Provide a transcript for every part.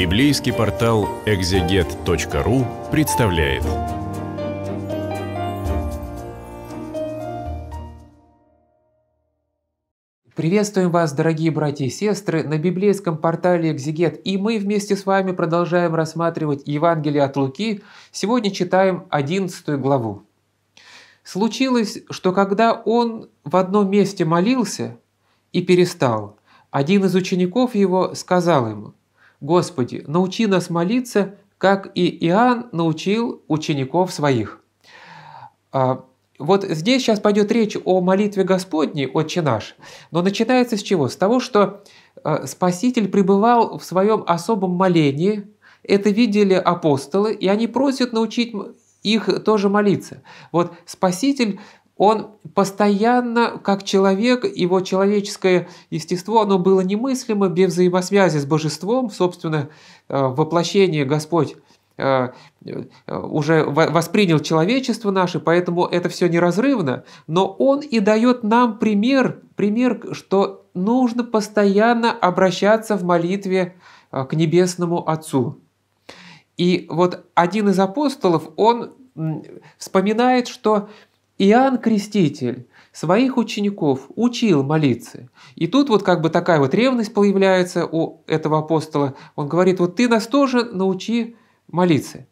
Библейский портал экзегет.ру представляет. Приветствуем вас, дорогие братья и сестры, на библейском портале «Экзегет», и мы вместе с вами продолжаем рассматривать Евангелие от Луки. Сегодня читаем 11 главу. Случилось, что когда он в одном месте молился и перестал, один из учеников его сказал ему – «Господи, научи нас молиться, как и Иоанн научил учеников своих». А, вот здесь сейчас пойдет речь о молитве Господней, «Отче наш», но начинается с чего? С того, что а, Спаситель пребывал в своем особом молении, это видели апостолы, и они просят научить их тоже молиться. Вот Спаситель он постоянно, как человек, его человеческое естество, оно было немыслимо без взаимосвязи с божеством, собственно, э, воплощение Господь э, э, уже воспринял человечество наше, поэтому это все неразрывно, но он и дает нам пример, пример, что нужно постоянно обращаться в молитве к Небесному Отцу. И вот один из апостолов, он вспоминает, что Иоанн Креститель своих учеников учил молиться. И тут вот как бы такая вот ревность появляется у этого апостола. Он говорит, вот ты нас тоже научи молиться.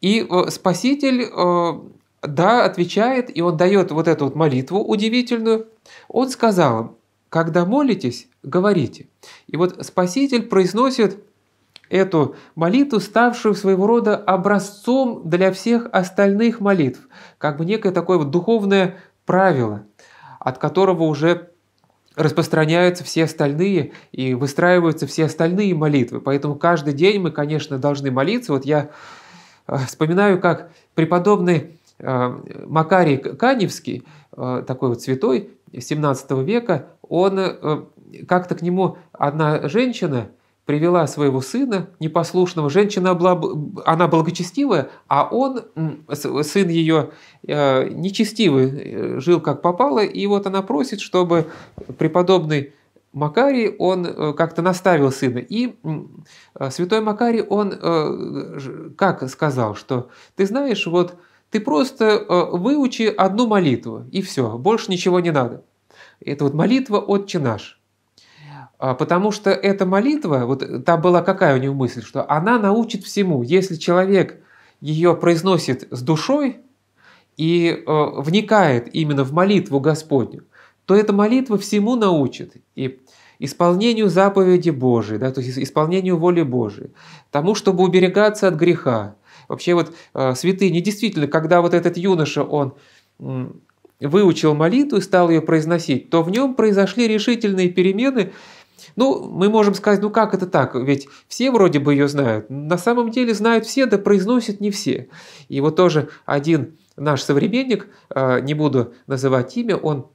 И э, Спаситель, э, да, отвечает, и он дает вот эту вот молитву удивительную. Он сказал когда молитесь, говорите. И вот Спаситель произносит эту молитву, ставшую своего рода образцом для всех остальных молитв, как бы некое такое вот духовное правило, от которого уже распространяются все остальные и выстраиваются все остальные молитвы. Поэтому каждый день мы, конечно, должны молиться. Вот я э, вспоминаю, как преподобный э, Макарий Каневский, э, такой вот святой 17 века, он как-то к нему одна женщина – привела своего сына, непослушного. Женщина была, она благочестивая, а он, сын ее, э, нечестивый, э, жил как попало. И вот она просит, чтобы преподобный Макарий, он э, как-то наставил сына. И святой Макарий, он как сказал, что ты знаешь, вот ты просто выучи одну молитву, и все, больше ничего не надо. Это вот молитва «Отче наш». А, потому что эта молитва, вот э, там была какая у него мысль, что она научит всему. Если человек ее произносит с душой и э, вникает именно в молитву Господню, то эта молитва всему научит. И исполнению заповеди Божией, да, то есть исполнению воли Божией, тому, чтобы уберегаться от греха. Вообще вот э, святыни, действительно, когда вот этот юноша, он э, выучил молитву и стал ее произносить, то в нем произошли решительные перемены, ну, мы можем сказать, ну как это так? Ведь все вроде бы ее знают. На самом деле знают все, да произносят не все. И вот тоже один наш современник, э, не буду называть имя, он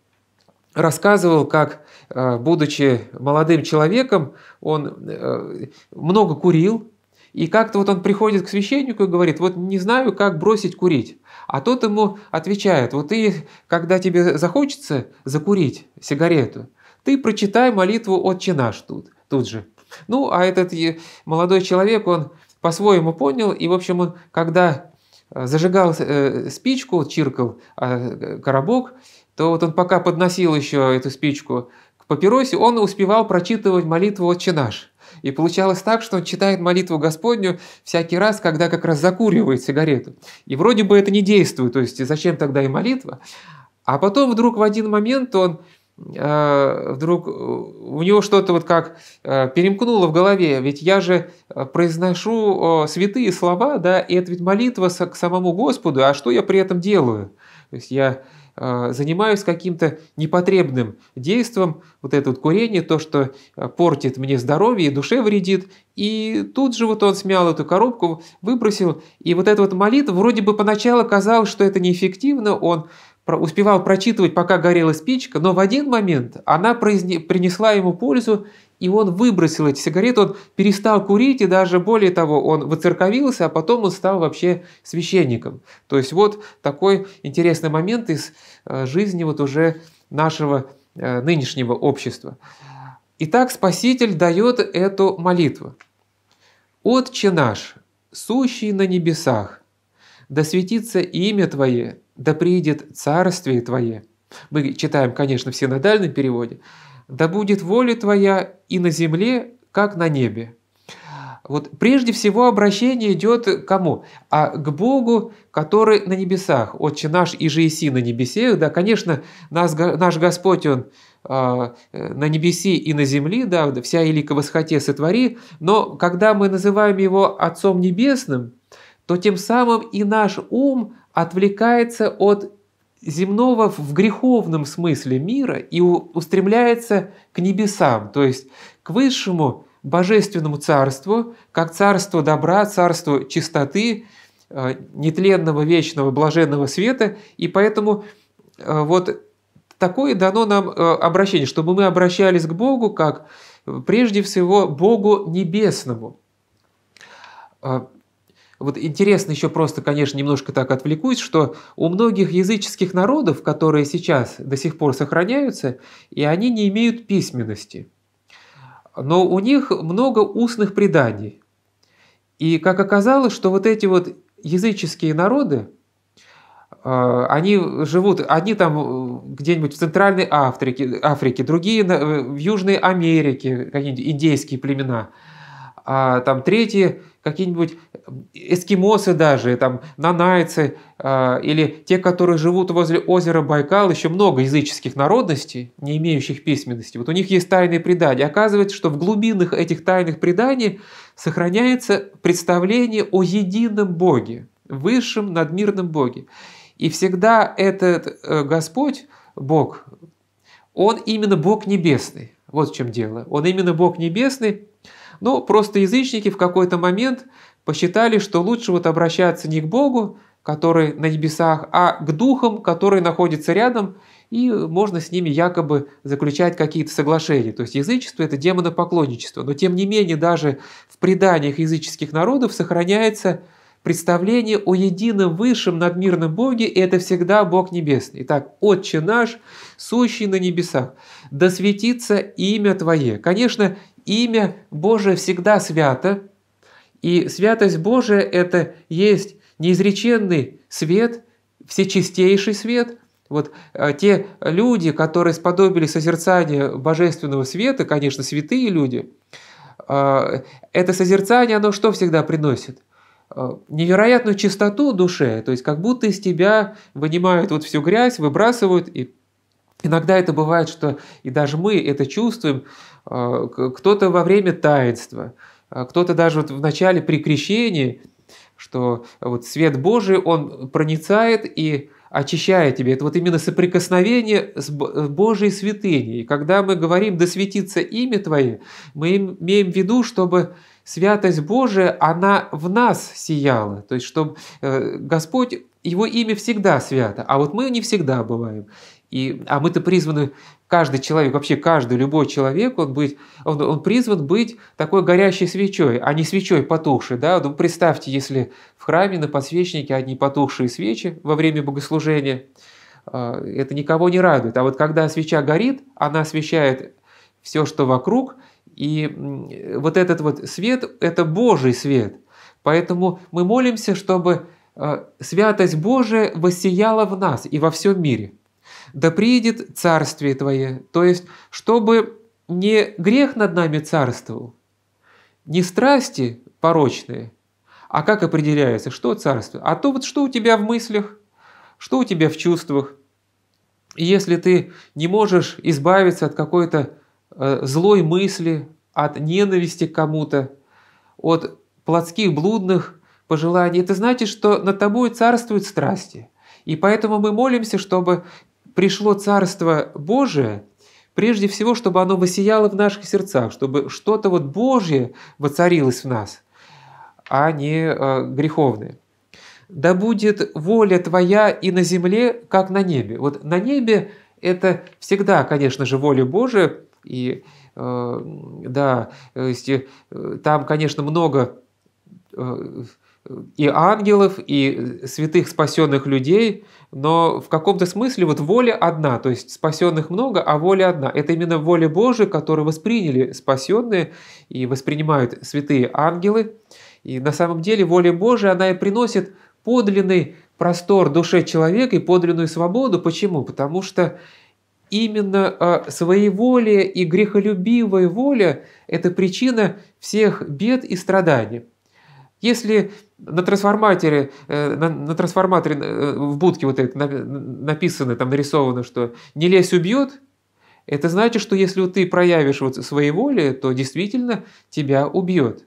рассказывал, как, э, будучи молодым человеком, он э, много курил, и как-то вот он приходит к священнику и говорит, вот не знаю, как бросить курить. А тот ему отвечает, вот ты, когда тебе захочется закурить сигарету, ты прочитай молитву «Отче наш» тут, тут же. Ну, а этот молодой человек, он по-своему понял, и, в общем, он, когда э, зажигал э, спичку, чиркал э, коробок, то вот он пока подносил еще эту спичку к папиросе, он успевал прочитывать молитву «Отче наш». И получалось так, что он читает молитву Господню всякий раз, когда как раз закуривает сигарету. И вроде бы это не действует, то есть зачем тогда и молитва? А потом вдруг в один момент он а, вдруг э, у него что-то вот как э, перемкнуло в голове, ведь я же э, произношу святые слова, да, и это ведь молитва к самому Господу, а что я при этом делаю? То есть я занимаюсь каким-то непотребным действом, вот это вот курение, то, что портит мне здоровье и душе вредит, и тут же вот он смял эту коробку, выбросил, и вот эта вот молитва, вроде бы поначалу казалось, что это неэффективно, он успевал прочитывать, пока горела спичка, но в один момент она принесла ему пользу, и он выбросил эти сигареты, он перестал курить, и даже более того, он выцерковился, а потом он стал вообще священником. То есть вот такой интересный момент из э, жизни вот уже нашего э, нынешнего общества. Итак, Спаситель дает эту молитву. «Отче наш, сущий на небесах, да светится имя Твое, да придет царствие Твое». Мы читаем, конечно, все на дальнем переводе. «Да будет воля Твоя и на земле, как на небе». Вот прежде всего обращение идет к кому? А к Богу, который на небесах. Отче наш и же иси на небесе. Да, конечно, нас, наш Господь, Он а, на небеси и на земле, да, вся велика восхоте сотвори, но когда мы называем Его Отцом Небесным, то тем самым и наш ум отвлекается от земного в греховном смысле мира и устремляется к небесам, то есть к высшему божественному царству, как царство добра, царство чистоты, э, нетленного, вечного, блаженного света. И поэтому э, вот такое дано нам э, обращение, чтобы мы обращались к Богу как прежде всего Богу Небесному. Вот интересно еще просто, конечно, немножко так отвлекусь, что у многих языческих народов, которые сейчас до сих пор сохраняются, и они не имеют письменности. Но у них много устных преданий. И как оказалось, что вот эти вот языческие народы, а, они живут, одни там э, где-нибудь в Центральной Африке, Африке другие э, в Южной Америке, какие-нибудь индейские племена – а там третьи какие-нибудь эскимосы даже, там нанайцы э, или те, которые живут возле озера Байкал, еще много языческих народностей, не имеющих письменности. Вот у них есть тайные предания. Оказывается, что в глубинах этих тайных преданий сохраняется представление о едином Боге, высшем надмирном Боге. И всегда этот э, Господь, Бог, он именно Бог Небесный. Вот в чем дело. Он именно Бог Небесный, но ну, просто язычники в какой-то момент посчитали, что лучше вот обращаться не к Богу, который на небесах, а к духам, которые находятся рядом, и можно с ними якобы заключать какие-то соглашения. То есть язычество – это демонопоклонничество. Но тем не менее, даже в преданиях языческих народов сохраняется представление о едином высшем надмирном Боге, и это всегда Бог Небесный. Итак, Отче наш, сущий на небесах, да светится имя Твое. Конечно, имя Божие всегда свято, и святость Божия – это есть неизреченный свет, всечистейший свет. Вот а, те люди, которые сподобились созерцания божественного света, конечно, святые люди, а, это созерцание, оно что всегда приносит? А, невероятную чистоту душе, то есть как будто из тебя вынимают вот всю грязь, выбрасывают, и иногда это бывает, что и даже мы это чувствуем, а, кто-то во время таинства, а, кто-то даже вот в начале при крещении, что вот свет Божий, он проницает и очищает тебя. Это вот именно соприкосновение с Божьей святыней. когда мы говорим «да светится имя Твое», мы имеем в виду, чтобы святость Божия, она в нас сияла. То есть, чтобы э, Господь его имя всегда свято, а вот мы не всегда бываем. И, а мы-то призваны, каждый человек, вообще каждый, любой человек, он, быть, он, он призван быть такой горящей свечой, а не свечой потухшей. Да? Ну, представьте, если в храме на подсвечнике одни потухшие свечи во время богослужения, а, это никого не радует. А вот когда свеча горит, она освещает все, что вокруг, и вот этот вот свет – это Божий свет. Поэтому мы молимся, чтобы Э, святость Божия воссияла в нас и во всем мире. Да приедет Царствие Твое, то есть, чтобы не грех над нами царствовал, не страсти порочные, а как определяется, что царство? А то вот что у тебя в мыслях, что у тебя в чувствах. И если ты не можешь избавиться от какой-то э, злой мысли, от ненависти к кому-то, от плотских блудных пожеланий, это значит, что над тобою царствуют страсти. И поэтому мы молимся, чтобы пришло Царство Божие, прежде всего, чтобы оно высияло в наших сердцах, чтобы что-то вот Божье воцарилось в нас, а не э, греховное. «Да будет воля Твоя и на земле, как на небе». Вот на небе это всегда, конечно же, воля Божия, и э, да, э, э, там, конечно, много и ангелов, и э, святых спасенных людей, но в каком-то смысле вот воля одна, то есть спасенных много, а воля одна. Это именно воля Божия, которую восприняли спасенные и воспринимают святые ангелы. И на самом деле воля Божия, она и приносит подлинный простор душе человека и подлинную свободу. Почему? Потому что именно э, своеволие и грехолюбивая воля – это причина всех бед и страданий. Если на трансформаторе, э, на, на трансформаторе э, в будке вот это написано, там нарисовано, что «не лезь, убьют», это значит, что если ты проявишь вот свои воли, то действительно тебя убьет.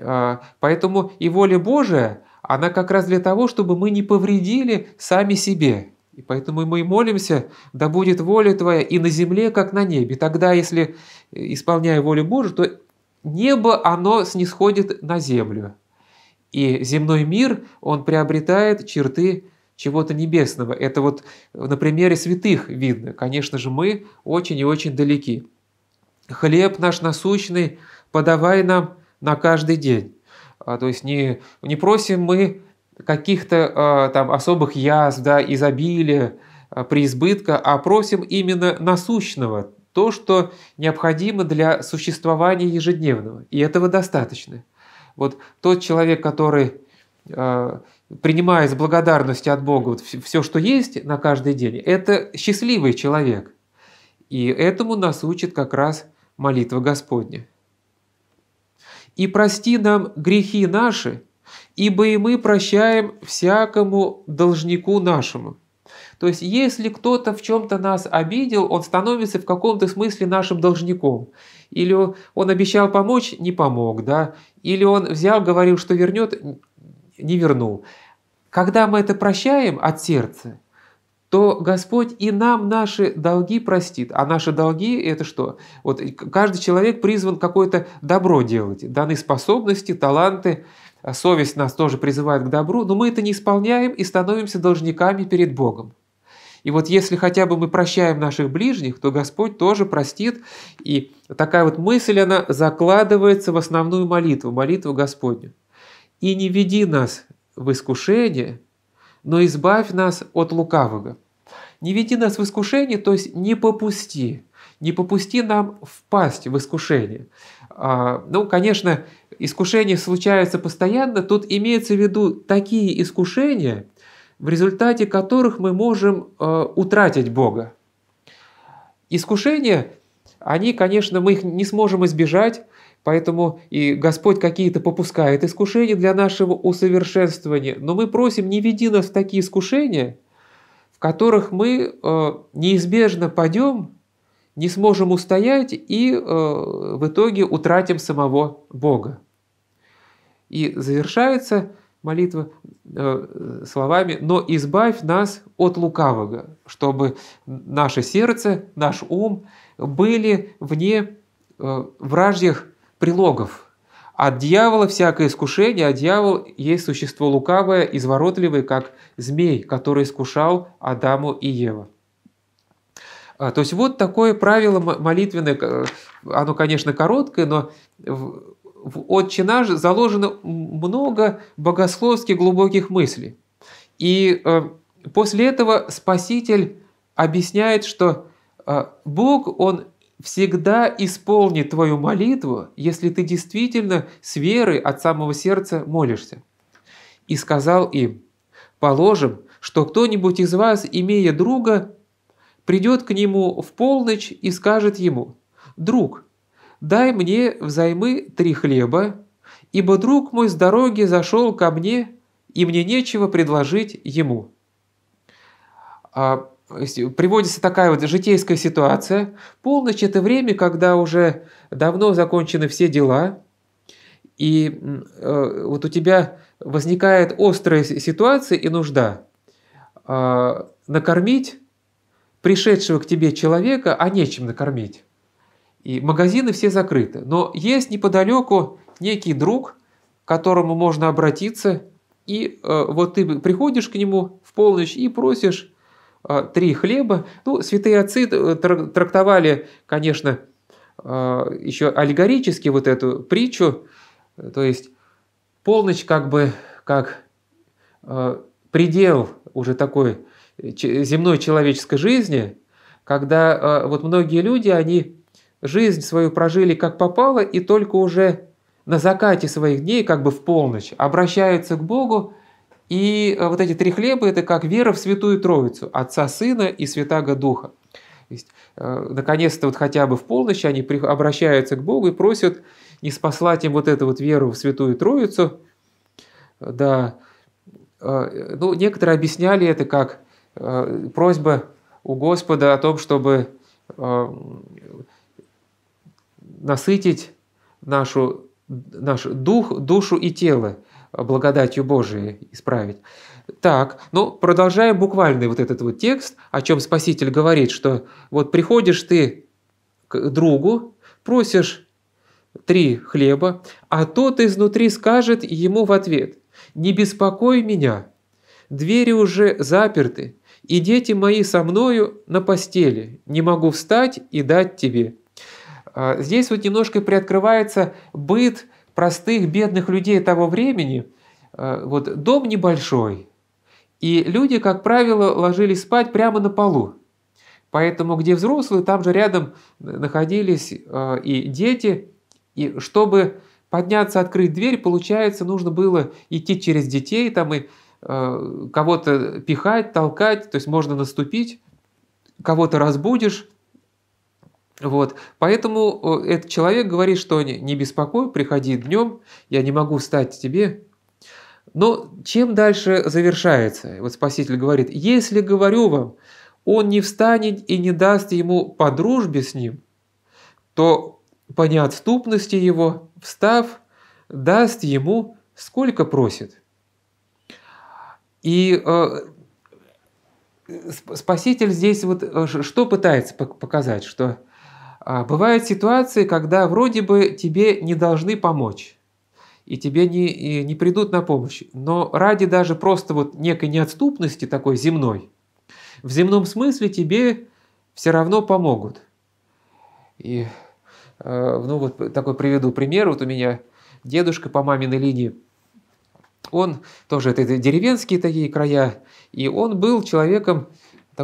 А, поэтому и воля Божия, она как раз для того, чтобы мы не повредили сами себе. И поэтому мы молимся, да будет воля Твоя и на земле, как на небе. Тогда, если э, исполняя волю Божию, то небо, оно снисходит на землю. И земной мир, он приобретает черты чего-то небесного. Это вот на примере святых видно. Конечно же, мы очень и очень далеки. «Хлеб наш насущный подавай нам на каждый день». А, то есть не, не просим мы каких-то а, там особых язв, да, изобилия, а, преизбытка, а просим именно насущного, то, что необходимо для существования ежедневного. И этого достаточно. Вот тот человек, который э, принимая с благодарностью от Бога вот все, что есть на каждый день, это счастливый человек. И этому нас учит как раз молитва Господня. «И прости нам грехи наши, ибо и мы прощаем всякому должнику нашему, то есть, если кто-то в чем-то нас обидел, он становится в каком-то смысле нашим должником. Или он обещал помочь, не помог, да? Или он взял, говорил, что вернет, не вернул. Когда мы это прощаем от сердца, то Господь и нам наши долги простит. А наши долги – это что? Вот каждый человек призван какое-то добро делать, даны способности, таланты, а совесть нас тоже призывает к добру, но мы это не исполняем и становимся должниками перед Богом. И вот если хотя бы мы прощаем наших ближних, то Господь тоже простит. И такая вот мысль, она закладывается в основную молитву, молитву Господню. «И не веди нас в искушение, но избавь нас от лукавого». «Не веди нас в искушение», то есть не попусти, не попусти нам впасть в искушение. А, ну, конечно, искушения случаются постоянно, тут имеется в виду такие искушения, в результате которых мы можем э, утратить Бога. Искушения, они, конечно, мы их не сможем избежать, Поэтому и Господь какие-то попускает искушения для нашего усовершенствования. Но мы просим, не веди нас в такие искушения, в которых мы э, неизбежно падем, не сможем устоять и э, в итоге утратим самого Бога. И завершается молитва э, словами, но избавь нас от лукавого, чтобы наше сердце, наш ум были вне э, вражьих прилогов. От дьявола всякое искушение, а дьявол есть существо лукавое, изворотливое, как змей, который искушал Адаму и Еву. А, то есть вот такое правило молитвенное, э, оно, конечно, короткое, но в «Отче наш» заложено много богословских глубоких мыслей. И э, после этого Спаситель объясняет, что э, Бог, Он всегда исполнит твою молитву, если ты действительно с верой от самого сердца молишься. И сказал им, положим, что кто-нибудь из вас, имея друга, придет к нему в полночь и скажет ему, «Друг, дай мне взаймы три хлеба, ибо друг мой с дороги зашел ко мне, и мне нечего предложить ему». А, приводится такая вот житейская ситуация. Полночь – это время, когда уже давно закончены все дела, и э, вот у тебя возникает острая ситуация и нужда э, накормить пришедшего к тебе человека, а нечем накормить. И магазины все закрыты. Но есть неподалеку некий друг, к которому можно обратиться. И э, вот ты приходишь к нему в полночь и просишь э, три хлеба. Ну, святые отцы э, трактовали, конечно, э, еще аллегорически вот эту притчу. То есть полночь как бы как э, предел уже такой э, земной человеческой жизни, когда э, вот многие люди, они Жизнь свою прожили как попало и только уже на закате своих дней, как бы в полночь, обращаются к Богу. И э, вот эти три хлеба – это как вера в Святую Троицу, Отца, Сына и Святаго Духа. Э, наконец-то вот хотя бы в полночь они обращаются к Богу и просят не спаслать им вот эту вот веру в Святую Троицу. Да, э, ну, некоторые объясняли это как просьба у Господа о том, чтобы насытить нашу, наш дух, душу и тело благодатью Божией исправить. Так, ну продолжаем буквальный вот этот вот текст, о чем Спаситель говорит, что вот приходишь ты к другу, просишь три хлеба, а тот изнутри скажет ему в ответ, «Не беспокой меня, двери уже заперты, и дети мои со мною на постели, не могу встать и дать тебе». А, здесь вот немножко приоткрывается быт простых бедных людей того времени. А, вот дом небольшой, и люди, как правило, ложились спать прямо на полу. Поэтому где взрослые, там же рядом находились а, и дети. И чтобы подняться, открыть дверь, получается, нужно было идти через детей, там и кого-то пихать, толкать, то есть можно наступить, кого-то разбудишь, вот. Поэтому э, этот человек говорит, что не беспокой, приходи днем, я не могу встать тебе. Но чем дальше завершается? Вот Спаситель говорит, если говорю вам, он не встанет и не даст ему по дружбе с ним, то по неотступности его, встав, даст ему сколько просит. И э, Спаситель здесь вот э, что пытается показать, что а, бывают ситуации, когда вроде бы тебе не должны помочь, и тебе не, и не придут на помощь, но ради даже просто вот некой неотступности такой земной, в земном смысле тебе все равно помогут. И, э, ну вот такой приведу пример, вот у меня дедушка по маминой линии, он тоже это, это деревенские такие края, и он был человеком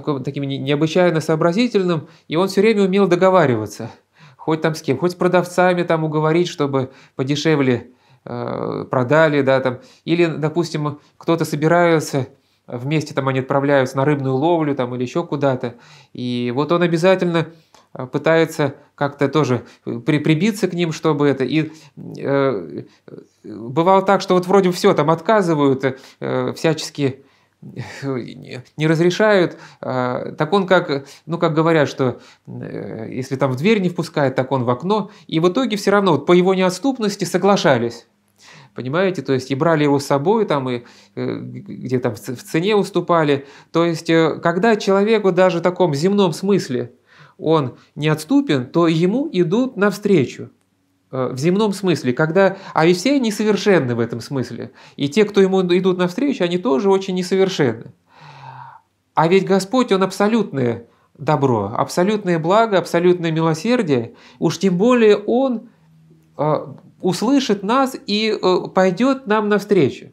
такой, таким необычайно сообразительным, и он все время умел договариваться. Хоть там с кем, хоть с продавцами там уговорить, чтобы подешевле э, продали, да, там. Или, допустим, кто-то собирается вместе там они отправляются на рыбную ловлю там или еще куда-то. И вот он обязательно э, пытается как-то тоже э, при, прибиться к ним, чтобы это... И э, э бывало так, что вот вроде все, там отказывают э, всячески не разрешают, а, так он как, ну как говорят, что э, если там в дверь не впускает, так он в окно, и в итоге все равно вот по его неотступности соглашались. Понимаете, то есть и брали его с собой, там и э, где там в цене уступали. То есть, э, когда человеку даже в таком земном смысле он неотступен то ему идут навстречу. Э, в земном смысле, когда... А и все несовершенны в этом смысле. И те, кто ему идут навстречу, они тоже очень несовершенны. А ведь Господь, Он абсолютное добро, абсолютное благо, абсолютное милосердие. Уж тем более Он э, услышит нас и э, пойдет нам навстречу.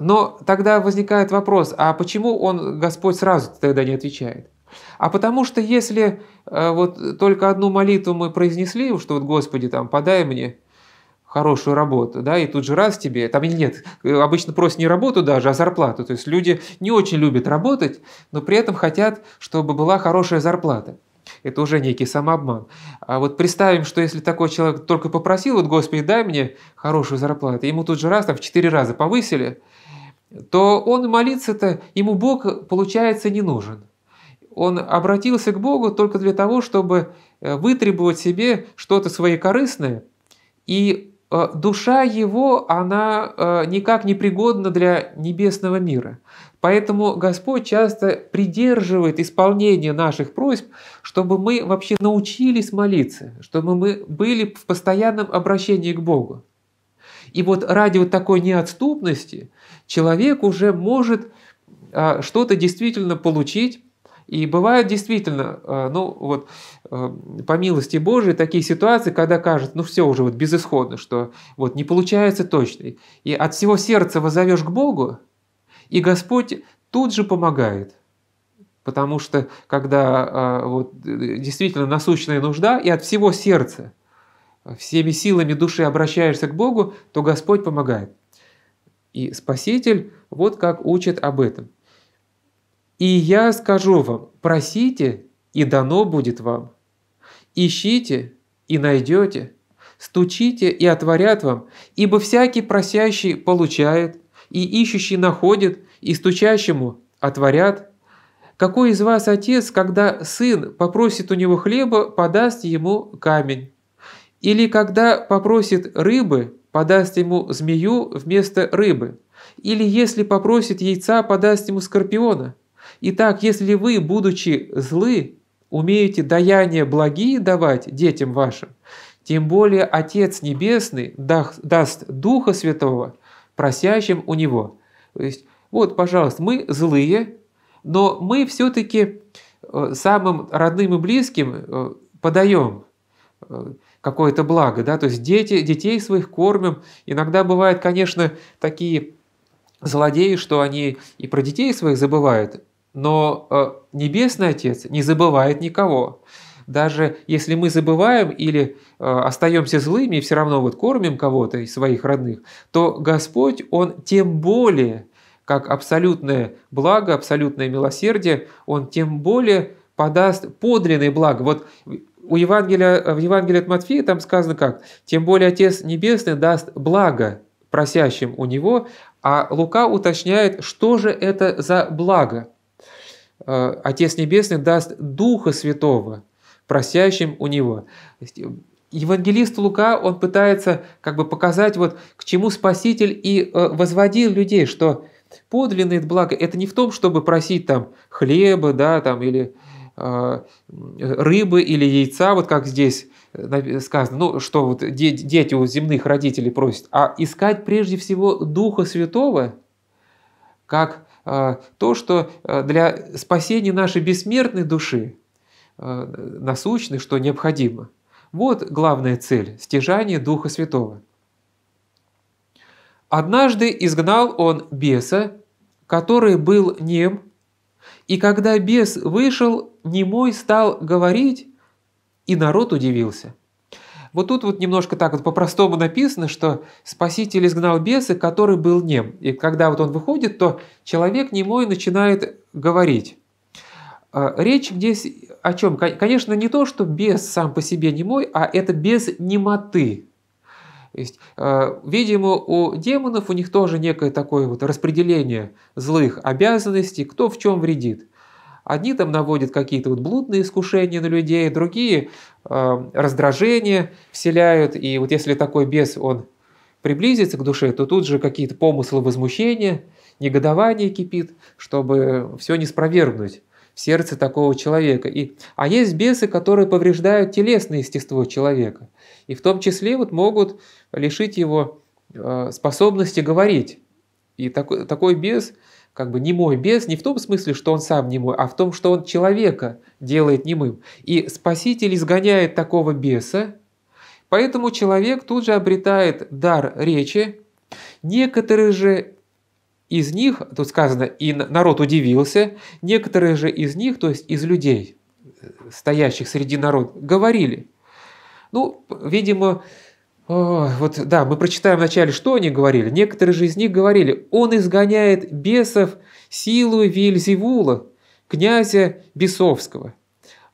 Но тогда возникает вопрос, а почему он, Господь, сразу тогда не отвечает? А потому что если э, вот только одну молитву мы произнесли, что вот Господи, там, подай мне хорошую работу, да, и тут же раз тебе, там или нет, э, обычно просят не работу даже, а зарплату, то есть люди не очень любят работать, но при этом хотят, чтобы была хорошая зарплата. Это уже некий самообман. А вот представим, что если такой человек только попросил, вот Господи, дай мне хорошую зарплату, ему тут же раз, там в четыре раза повысили, то он молится-то, ему Бог, получается, не нужен он обратился к Богу только для того, чтобы э, вытребовать себе что-то корыстное, и э, душа его, она э, никак не пригодна для небесного мира. Поэтому Господь часто придерживает исполнение наших просьб, чтобы мы вообще научились молиться, чтобы мы были в постоянном обращении к Богу. И вот ради вот такой неотступности человек уже может что-то действительно получить, и бывают действительно, э, ну вот, э, по милости Божией, такие ситуации, когда кажется, ну все уже вот безысходно, что вот не получается точно. И от всего сердца возовешь к Богу, и Господь тут же помогает. Потому что когда э, вот, действительно насущная нужда, и от всего сердца, всеми силами души обращаешься к Богу, то Господь помогает. И Спаситель вот как учит об этом – и я скажу вам, просите, и дано будет вам. Ищите, и найдете. Стучите, и отворят вам, ибо всякий просящий получает, и ищущий находит, и стучащему отворят. Какой из вас отец, когда сын попросит у него хлеба, подаст ему камень? Или когда попросит рыбы, подаст ему змею вместо рыбы? Или если попросит яйца, подаст ему скорпиона? Итак, если вы, будучи злы, умеете даяние благие давать детям вашим, тем более Отец Небесный даст Духа Святого просящим у Него. То есть, вот, пожалуйста, мы злые, но мы все-таки э, самым родным и близким э, подаем э, какое-то благо, да, то есть дети, детей своих кормим. Иногда бывают, конечно, такие злодеи, что они и про детей своих забывают, но э, Небесный Отец не забывает никого. Даже если мы забываем или э, остаемся злыми и все равно вот кормим кого-то из своих родных, то Господь, Он тем более, как абсолютное благо, абсолютное милосердие, Он тем более подаст подлинное благо. Вот у Евангелия, в Евангелии от Матфея там сказано как? «Тем более Отец Небесный даст благо просящим у Него», а Лука уточняет, что же это за благо. Э, Отец Небесный даст Духа Святого, просящим у Него. Евангелист Лука, он пытается как бы показать, вот к чему Спаситель и э, возводил людей, что подлинное благо – это не в том, чтобы просить там хлеба, да, там, или э, рыбы, или яйца, вот как здесь сказано, ну, что вот дети у земных родителей просят, а искать прежде всего Духа Святого, как а, то, что а, для спасения нашей бессмертной души а, насущной, что необходимо. Вот главная цель – стяжание Духа Святого. Однажды изгнал он беса, который был нем, и когда бес вышел, немой стал говорить, и народ удивился. Вот тут вот немножко так вот по-простому написано, что Спаситель изгнал беса, который был нем. И когда вот он выходит, то человек немой начинает говорить. А, речь здесь о чем? Конечно, не то, что бес сам по себе немой, а это бес немоты. То есть, а, видимо, у демонов у них тоже некое такое вот распределение злых обязанностей, кто в чем вредит. Одни там наводят какие-то вот блудные искушения на людей, другие э, раздражения вселяют. И вот если такой бес, он приблизится к душе, то тут же какие-то помыслы возмущения, негодование кипит, чтобы все не спровергнуть в сердце такого человека. И, а есть бесы, которые повреждают телесное естество человека. И в том числе вот могут лишить его э, способности говорить. И такой, такой бес – как бы немой бес не в том смысле, что он сам немой, а в том, что он человека делает немым. И Спаситель изгоняет такого беса, поэтому человек тут же обретает дар речи. Некоторые же из них, тут сказано, и народ удивился, некоторые же из них, то есть из людей, э, стоящих среди народа, говорили. Ну, видимо, о, вот да, мы прочитаем вначале, что они говорили. Некоторые же из них говорили, он изгоняет бесов силу Вильзевула, князя Бесовского.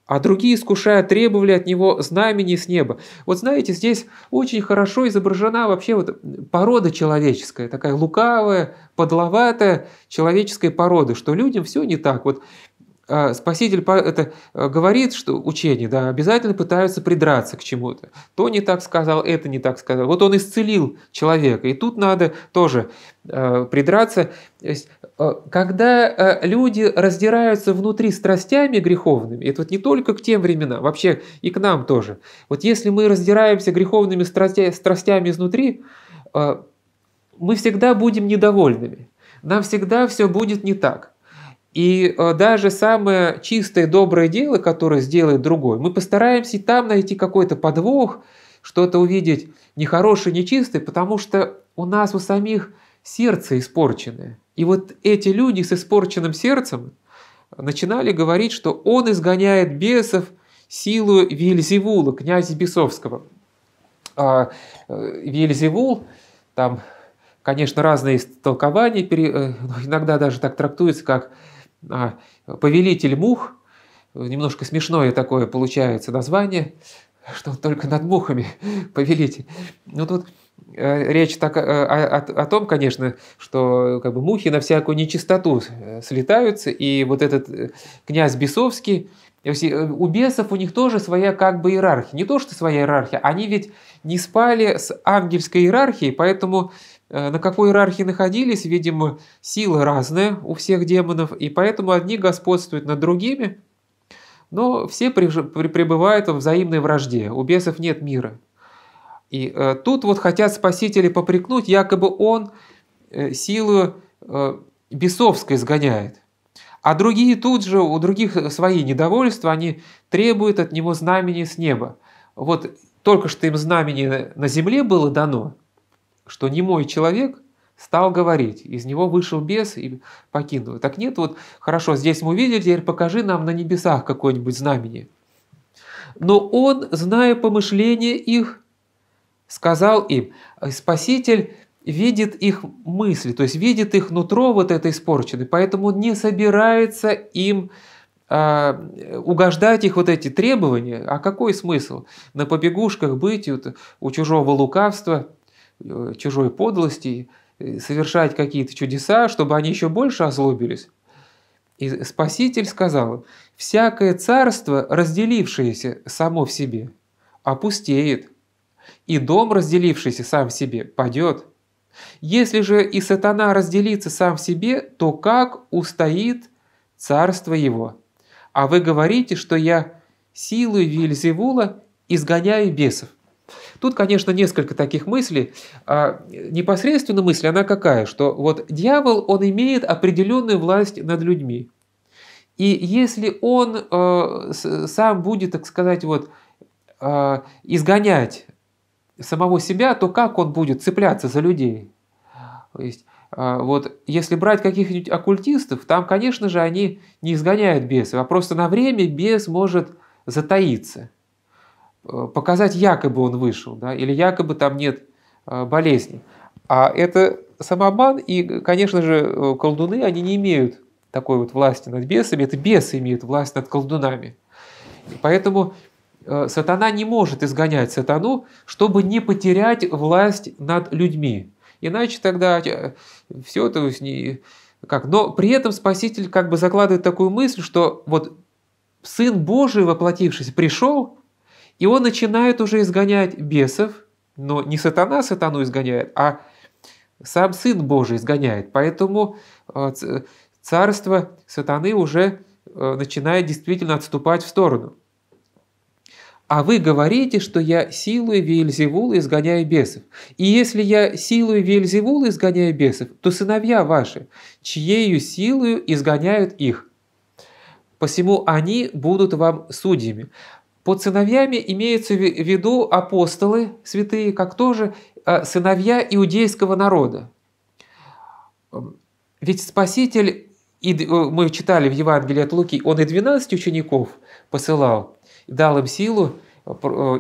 А другие, искушая, требовали от него знамени с неба. Вот знаете, здесь очень хорошо изображена вообще вот порода человеческая, такая лукавая, подловатая человеческая породы, что людям все не так. Вот а, спаситель это э, говорит, что учение, да, обязательно пытаются придраться к чему-то. То не так сказал, это не так сказал. Вот он исцелил человека, и тут надо тоже э, придраться. То есть, э, когда э, люди раздираются внутри страстями греховными, это вот не только к тем временам, вообще и к нам тоже. Вот если мы раздираемся греховными страстя, страстями изнутри, э, мы всегда будем недовольными. Нам всегда все будет не так. И э, даже самое чистое доброе дело, которое сделает другой, мы постараемся и там найти какой-то подвох, что-то увидеть нехорошее, нечистое, потому что у нас у самих сердце испорченное. И вот эти люди с испорченным сердцем начинали говорить, что он изгоняет бесов силу Вильзевула, князя Бесовского. А э, Вельзевул, там, конечно, разные толкования, э, иногда даже так трактуется, как а, повелитель мух, немножко смешное такое получается название, что он только над мухами повелитель. Но ну, тут э, речь так, э, о, о, о том, конечно, что как бы, мухи на всякую нечистоту э, слетаются, и вот этот князь Бесовский, у бесов у них тоже своя как бы иерархия. Не то, что своя иерархия, они ведь не спали с ангельской иерархией, поэтому Э, на какой иерархии находились, видимо, силы разные у всех демонов, и поэтому одни господствуют над другими, но все пребывают в взаимной вражде, у бесов нет мира. И э, тут вот хотят спасители попрекнуть, якобы он э, силу э, бесовской сгоняет. А другие тут же, у других свои недовольства, они требуют от него знамени с неба. Вот только что им знамени на земле было дано, что не мой человек стал говорить, из него вышел бес и покинул. Так нет, вот хорошо, здесь мы увидели, теперь покажи нам на небесах какое-нибудь знамение. Но он, зная помышления их, сказал им, Спаситель видит их мысли, то есть видит их нутро вот это испорченное, поэтому он не собирается им э, угождать их вот эти требования. А какой смысл? На побегушках быть у чужого лукавства – Э, чужой подлости, э, совершать какие-то чудеса, чтобы они еще больше озлобились. И Спаситель сказал, «Всякое царство, разделившееся само в себе, опустеет, и дом, разделившийся сам в себе, падет. Если же и сатана разделится сам в себе, то как устоит царство его? А вы говорите, что я силой Вильзевула изгоняю бесов». Тут, конечно, несколько таких мыслей. А непосредственно мысль, она какая, что вот дьявол, он имеет определенную власть над людьми. И если он э, сам будет, так сказать, вот, э, изгонять самого себя, то как он будет цепляться за людей? То есть, э, вот, если брать каких-нибудь оккультистов, там, конечно же, они не изгоняют бесов, а просто на время бес может затаиться – Э, показать, якобы он вышел, да, или якобы там нет э, болезни. А это самообман, и, конечно же, э, колдуны, они не имеют такой вот власти над бесами, это бесы имеют власть над колдунами. И поэтому сатана не может изгонять сатану, чтобы не потерять власть над людьми. Иначе тогда все это с ней... Как? Но при этом Спаситель как бы закладывает такую мысль, что вот Сын Божий, воплотившись, пришел, и он начинает уже изгонять бесов, но не сатана сатану изгоняет, а сам Сын Божий изгоняет. Поэтому э, царство сатаны уже э, начинает действительно отступать в сторону. А вы говорите, что я силой Вельзевула изгоняю бесов. И если я силой Вельзевула изгоняю бесов, то сыновья ваши, чьею силою изгоняют их. Посему они будут вам судьями. Под сыновьями имеются в виду апостолы святые, как тоже э, сыновья иудейского народа. Эм, ведь Спаситель, и э, мы читали в Евангелии от Луки, он и 12 учеников посылал, дал им силу э,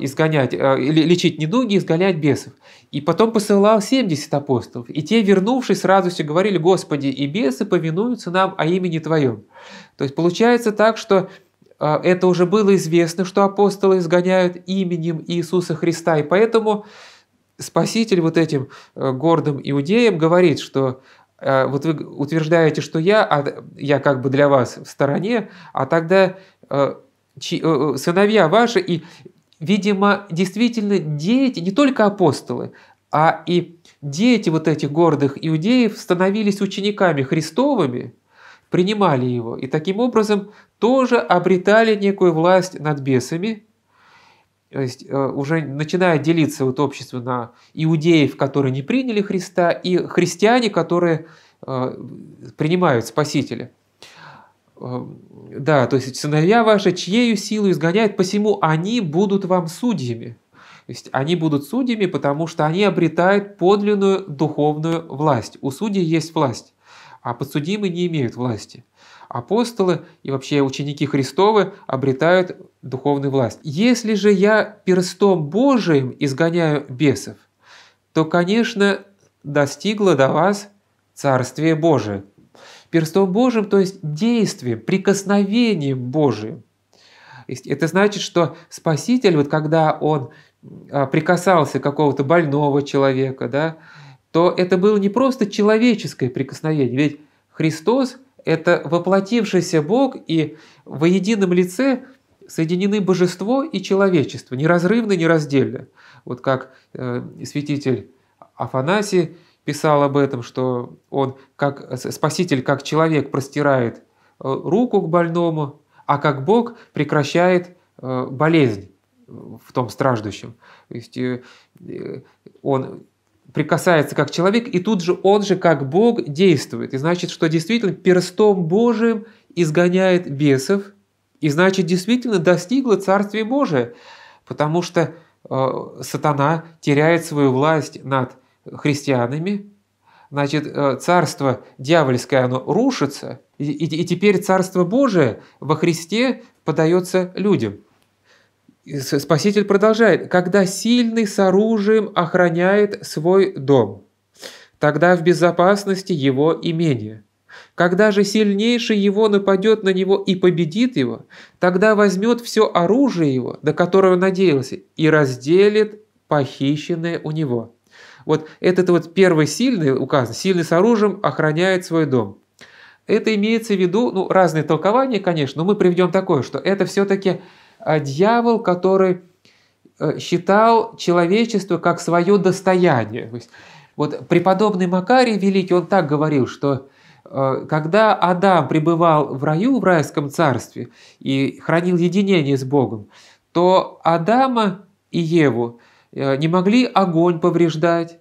изгонять, лечить недуги, изгонять бесов. И потом посылал 70 апостолов. И те, вернувшись, сразу все говорили, «Господи, и бесы повинуются нам о имени Твоем». То есть получается так, что а, это уже было известно, что апостолы изгоняют именем Иисуса Христа, и поэтому Спаситель вот этим э, гордым иудеям говорит, что э, вот вы утверждаете, что я, а я как бы для вас в стороне, а тогда э, сыновья ваши, и, видимо, действительно дети, не только апостолы, а и дети вот этих гордых иудеев становились учениками Христовыми – принимали его и таким образом тоже обретали некую власть над бесами, то есть э, уже начиная делиться вот общество на иудеев, которые не приняли Христа, и христиане, которые э, принимают Спасителя. Э, да, то есть сыновья ваши, чьею силу изгоняют, посему они будут вам судьями. То есть они будут судьями, потому что они обретают подлинную духовную власть. У судей есть власть а подсудимые не имеют власти. Апостолы и вообще ученики Христовы обретают духовную власть. Если же я перстом Божиим изгоняю бесов, то, конечно, достигло до вас Царствие Божие. Перстом Божиим, то есть действием, прикосновением Божиим. Это значит, что Спаситель, вот когда он а, прикасался какого-то больного человека, да, то это было не просто человеческое прикосновение, ведь Христос – это воплотившийся Бог, и во едином лице соединены божество и человечество, неразрывно, нераздельно. Вот как э, святитель Афанасий писал об этом, что он как э, спаситель, как человек простирает э, руку к больному, а как Бог прекращает э, болезнь в том страждущем. То есть он прикасается как человек, и тут же он же как Бог действует. И значит, что действительно перстом Божиим изгоняет бесов, и значит, действительно достигло Царствие Божие, потому что э, сатана теряет свою власть над христианами, значит, э, царство дьявольское, оно рушится, и, и, и теперь Царство Божие во Христе подается людям. Спаситель продолжает, когда сильный с оружием охраняет свой дом, тогда в безопасности его имение. Когда же сильнейший его нападет на него и победит его, тогда возьмет все оружие его, до которого надеялся, и разделит похищенное у него. Вот этот вот первый сильный указ, сильный с оружием охраняет свой дом. Это имеется в виду, ну, разные толкования, конечно, но мы приведем такое, что это все-таки а дьявол, который э, считал человечество как свое достояние. вот преподобный Макарий Великий, он так говорил, что э, когда Адам пребывал в раю, в райском царстве, и хранил единение с Богом, то Адама и Еву э, не могли огонь повреждать,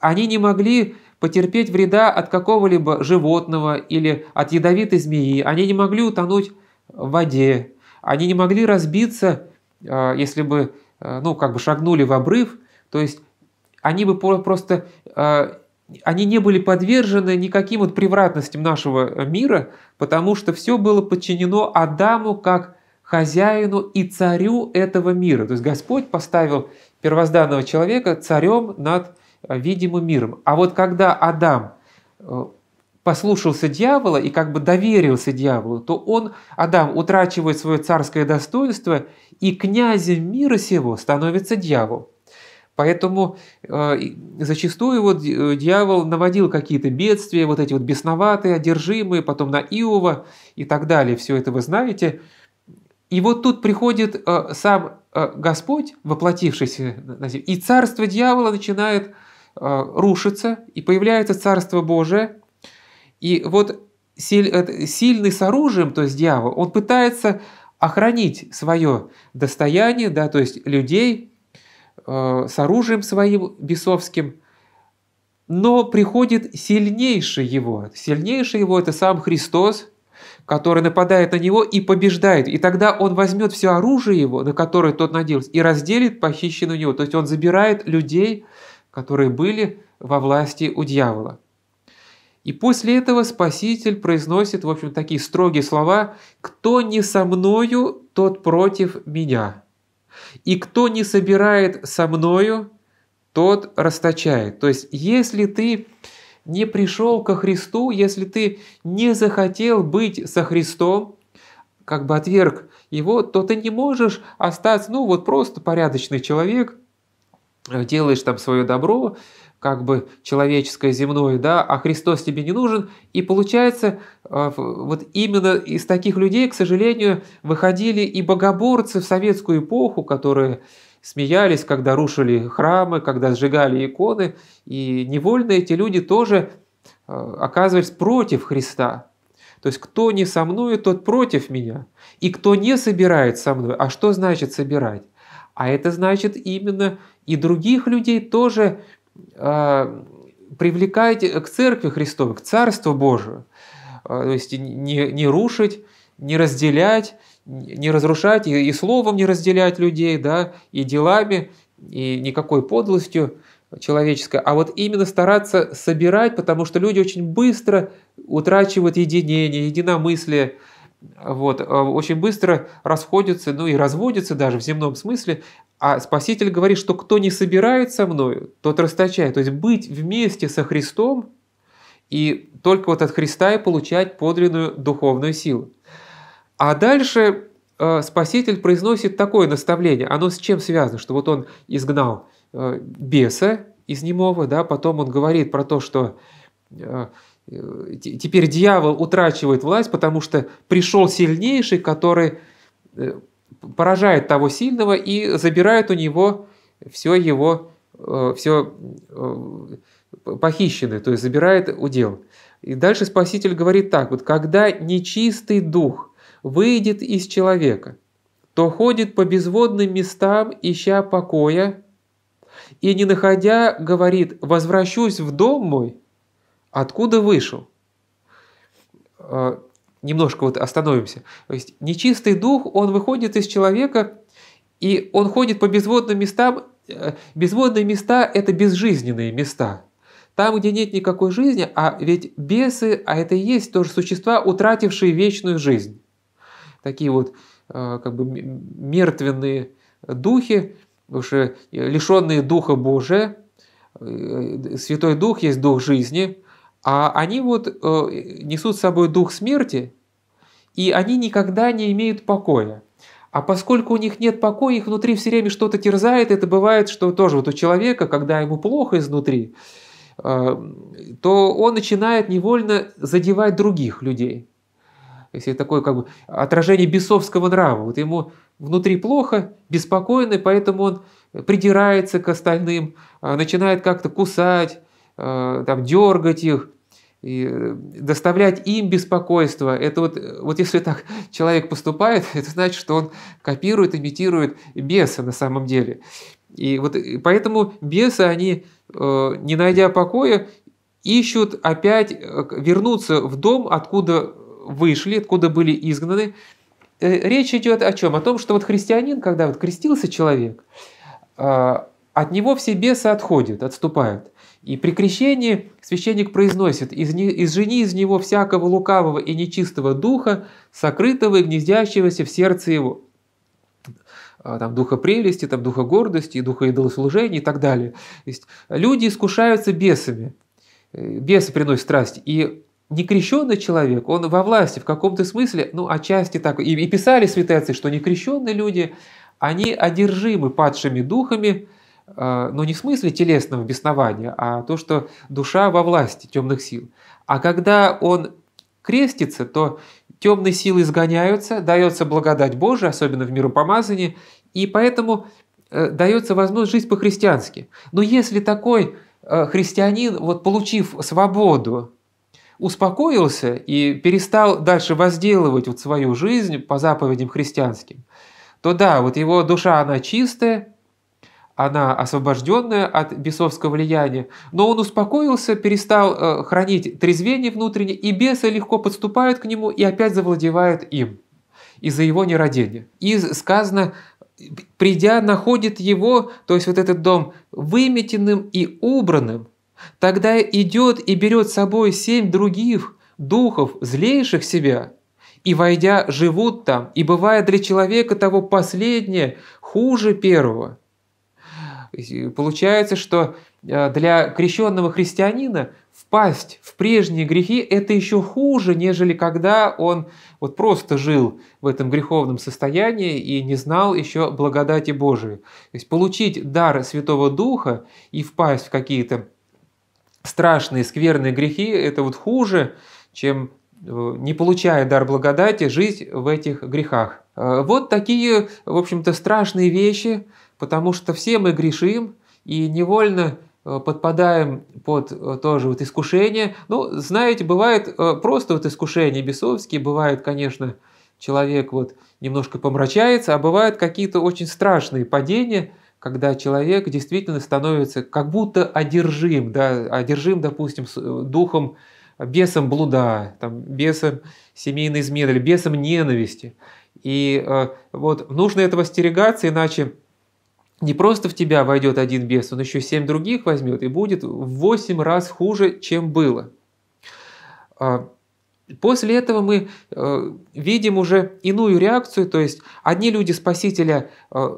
они не могли потерпеть вреда от какого-либо животного или от ядовитой змеи, они не могли утонуть в воде. Они не могли разбиться, э, если бы, э, ну, как бы шагнули в обрыв. То есть они бы просто, э, они не были подвержены никаким вот превратностям нашего мира, потому что все было подчинено Адаму как хозяину и царю этого мира. То есть Господь поставил первозданного человека царем над видимым миром. А вот когда Адам послушался дьявола и как бы доверился дьяволу, то он, Адам, утрачивает свое царское достоинство, и князем мира сего становится дьявол. Поэтому э, зачастую вот э, дьявол наводил какие-то бедствия, вот эти вот бесноватые, одержимые, потом на Иова и так далее. Все это вы знаете. И вот тут приходит э, сам э, Господь, воплотившийся на землю, и царство дьявола начинает э, рушиться, и появляется царство Божие – и вот э, сильный с оружием, то есть дьявол, он пытается охранить свое достояние, да, то есть людей э, с оружием своим бесовским, но приходит сильнейший его. Сильнейший его – это сам Христос, который нападает на него и побеждает. И тогда он возьмет все оружие его, на которое тот надеялся, и разделит похищенное у него. То есть он забирает людей, которые были во власти у дьявола. И после этого Спаситель произносит, в общем, такие строгие слова «Кто не со мною, тот против меня». «И кто не собирает со мною, тот расточает». То есть, если ты не пришел ко Христу, если ты не захотел быть со Христом, как бы отверг его, то ты не можешь остаться, ну вот просто порядочный человек, э, делаешь там свое добро, как бы человеческое, земное, да, а Христос тебе не нужен. И получается, э, вот именно из таких людей, к сожалению, выходили и богоборцы в советскую эпоху, которые смеялись, когда рушили храмы, когда сжигали иконы, и невольно эти люди тоже э, оказывались против Христа. То есть, кто не со мной, тот против меня. И кто не собирает со мной, а что значит собирать? А это значит именно и других людей тоже а, привлекать к церкви Христовой, к Царству Божию. А, то есть не, не рушить, не разделять, не разрушать, и, и словом не разделять людей, да, и делами, и никакой подлостью человеческой, а вот именно стараться собирать, потому что люди очень быстро утрачивают единение, единомыслие, вот, э, очень быстро расходятся, ну и разводятся даже в земном смысле. А Спаситель говорит, что кто не собирается со мною, тот расточает. То есть быть вместе со Христом и только вот от Христа и получать подлинную духовную силу. А дальше э, Спаситель произносит такое наставление. Оно с чем связано? Что вот он изгнал э, беса из немого, да, потом он говорит про то, что Э, теперь дьявол утрачивает власть, потому что пришел сильнейший, который э, поражает того сильного и забирает у него все его э, все похищенное, то есть забирает удел. И дальше Спаситель говорит так, вот когда нечистый дух выйдет из человека, то ходит по безводным местам, ища покоя, и не находя, говорит, возвращусь в дом мой, Откуда вышел? А, немножко вот остановимся. То есть нечистый дух, он выходит из человека, и он ходит по безводным местам. Э, безводные места – это безжизненные места. Там, где нет никакой жизни, а ведь бесы, а это и есть тоже существа, утратившие вечную жизнь. Такие вот э, как бы мертвенные духи, уже лишенные Духа Божия. Э, Святой Дух есть Дух жизни, а они вот э, несут с собой дух смерти, и они никогда не имеют покоя. А поскольку у них нет покоя, их внутри все время что-то терзает, это бывает, что тоже вот у человека, когда ему плохо изнутри, э, то он начинает невольно задевать других людей. Если такое как бы отражение бесовского нрава. Вот ему внутри плохо, беспокойно, поэтому он придирается к остальным, э, начинает как-то кусать, там, дергать их, и э, доставлять им беспокойство. Это вот, э, вот если так человек поступает, это значит, что он копирует, имитирует беса на самом деле. И вот э, поэтому бесы, они, не найдя покоя, ищут опять вернуться в дом, откуда вышли, откуда были изгнаны. Речь идет о чем? О том, что вот христианин, когда вот крестился человек, а, от него все бесы отходят, отступают. И при крещении священник произносит «Из жени из него всякого лукавого и нечистого духа, сокрытого и гнездящегося в сердце его» а, там, духа прелести, там, духа гордости, духа идолослужения и так далее. То есть э, люди искушаются бесами. Э, бесы приносят страсть. И некрещенный человек, он во власти в каком-то смысле, ну, отчасти так. И, и писали святые отцы, что некрещенные люди, они одержимы падшими духами, а, но ну, не в смысле телесного беснования, а то, что душа во власти темных сил. А когда он крестится, то темные силы изгоняются, дается благодать Божия, особенно в миру миропомазании, и поэтому э, дается возможность жить по-христиански. Но если такой э, христианин, вот получив свободу, успокоился и перестал дальше возделывать вот свою жизнь по заповедям христианским, то да, вот его душа, она чистая, она освобожденная от бесовского влияния, но он успокоился, перестал э, хранить трезвение внутренне, и бесы легко подступают к нему и опять завладевают им из-за его нерадения. И сказано, придя, находит его, то есть вот этот дом, выметенным и убранным, тогда идет и берет с собой семь других духов, злейших себя, и, войдя, живут там, и бывает для человека того последнее хуже первого – Получается, что э, для крещенного христианина впасть в прежние грехи – это еще хуже, нежели когда он вот просто жил в этом греховном состоянии и не знал еще благодати Божией. То есть получить дар Святого Духа и впасть в какие-то страшные, скверные грехи – это вот хуже, чем э, не получая дар благодати, жить в этих грехах. Э, вот такие, в общем-то, страшные вещи – потому что все мы грешим и невольно э, подпадаем под э, тоже вот искушение. Ну, знаете, бывает э, просто вот искушение бесовские, бывает, конечно, человек вот немножко помрачается, а бывают какие-то очень страшные падения, когда человек действительно становится как будто одержим, да, одержим, допустим, духом, бесом блуда, там, бесом семейной измены или бесом ненависти. И э, вот нужно этого стерегаться, иначе не просто в тебя войдет один бес, он еще семь других возьмет и будет в восемь раз хуже, чем было. А, после этого мы э, видим уже иную реакцию, то есть одни люди спасителя э,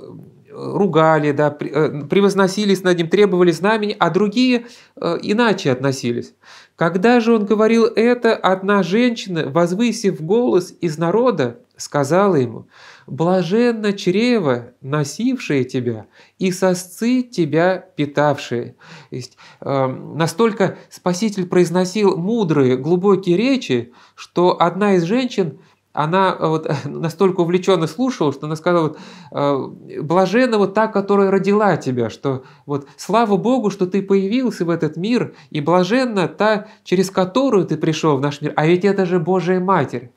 ругали, да, э, превозносились над ним, требовали знамений, а другие иначе относились. Когда же он говорил это, одна женщина, возвысив голос из народа, сказала ему, блаженно чрево, носившее тебя, и сосцы тебя питавшие». То есть э, настолько Спаситель произносил мудрые, глубокие речи, что одна из женщин она э, вот настолько увлеченно слушала, что она сказала, вот, э, блажена вот та, которая родила тебя, что вот слава Богу, что ты появился в этот мир, и блаженна та, через которую ты пришел в наш мир, а ведь это же Божья Матерь.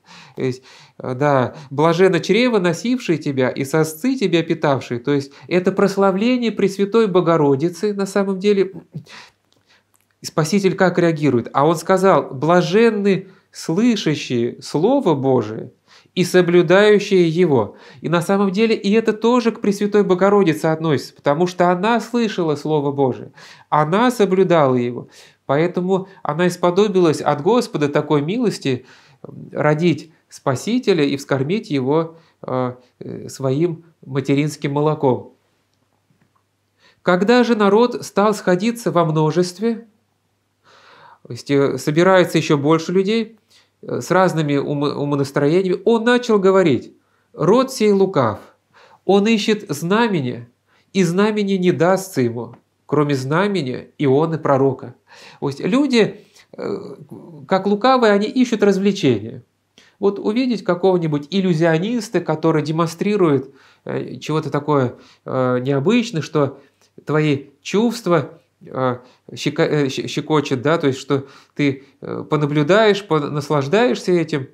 Э, да, блаженно чрево, носившие тебя, и сосцы тебя питавшие. То есть это прославление Пресвятой Богородицы, на самом деле, Спаситель как реагирует? А он сказал, блаженны слышащие Слово Божие и соблюдающие его. И на самом деле и это тоже к Пресвятой Богородице относится, потому что она слышала Слово Божие, она соблюдала его. Поэтому она исподобилась от Господа такой милости э, родить Спасителя и вскормить его э, своим материнским молоком. Когда же народ стал сходиться во множестве, то есть э, собирается еще больше людей э, с разными умонастроениями, он начал говорить, род сей лукав, он ищет знамени, и знамени не дастся ему, кроме знамени Ионы пророка. То есть люди, как лукавые, они ищут развлечения – вот увидеть какого-нибудь иллюзиониста, который демонстрирует э, чего-то такое э, необычное, что твои чувства э, щекочет, да, то есть что ты понаблюдаешь, наслаждаешься этим,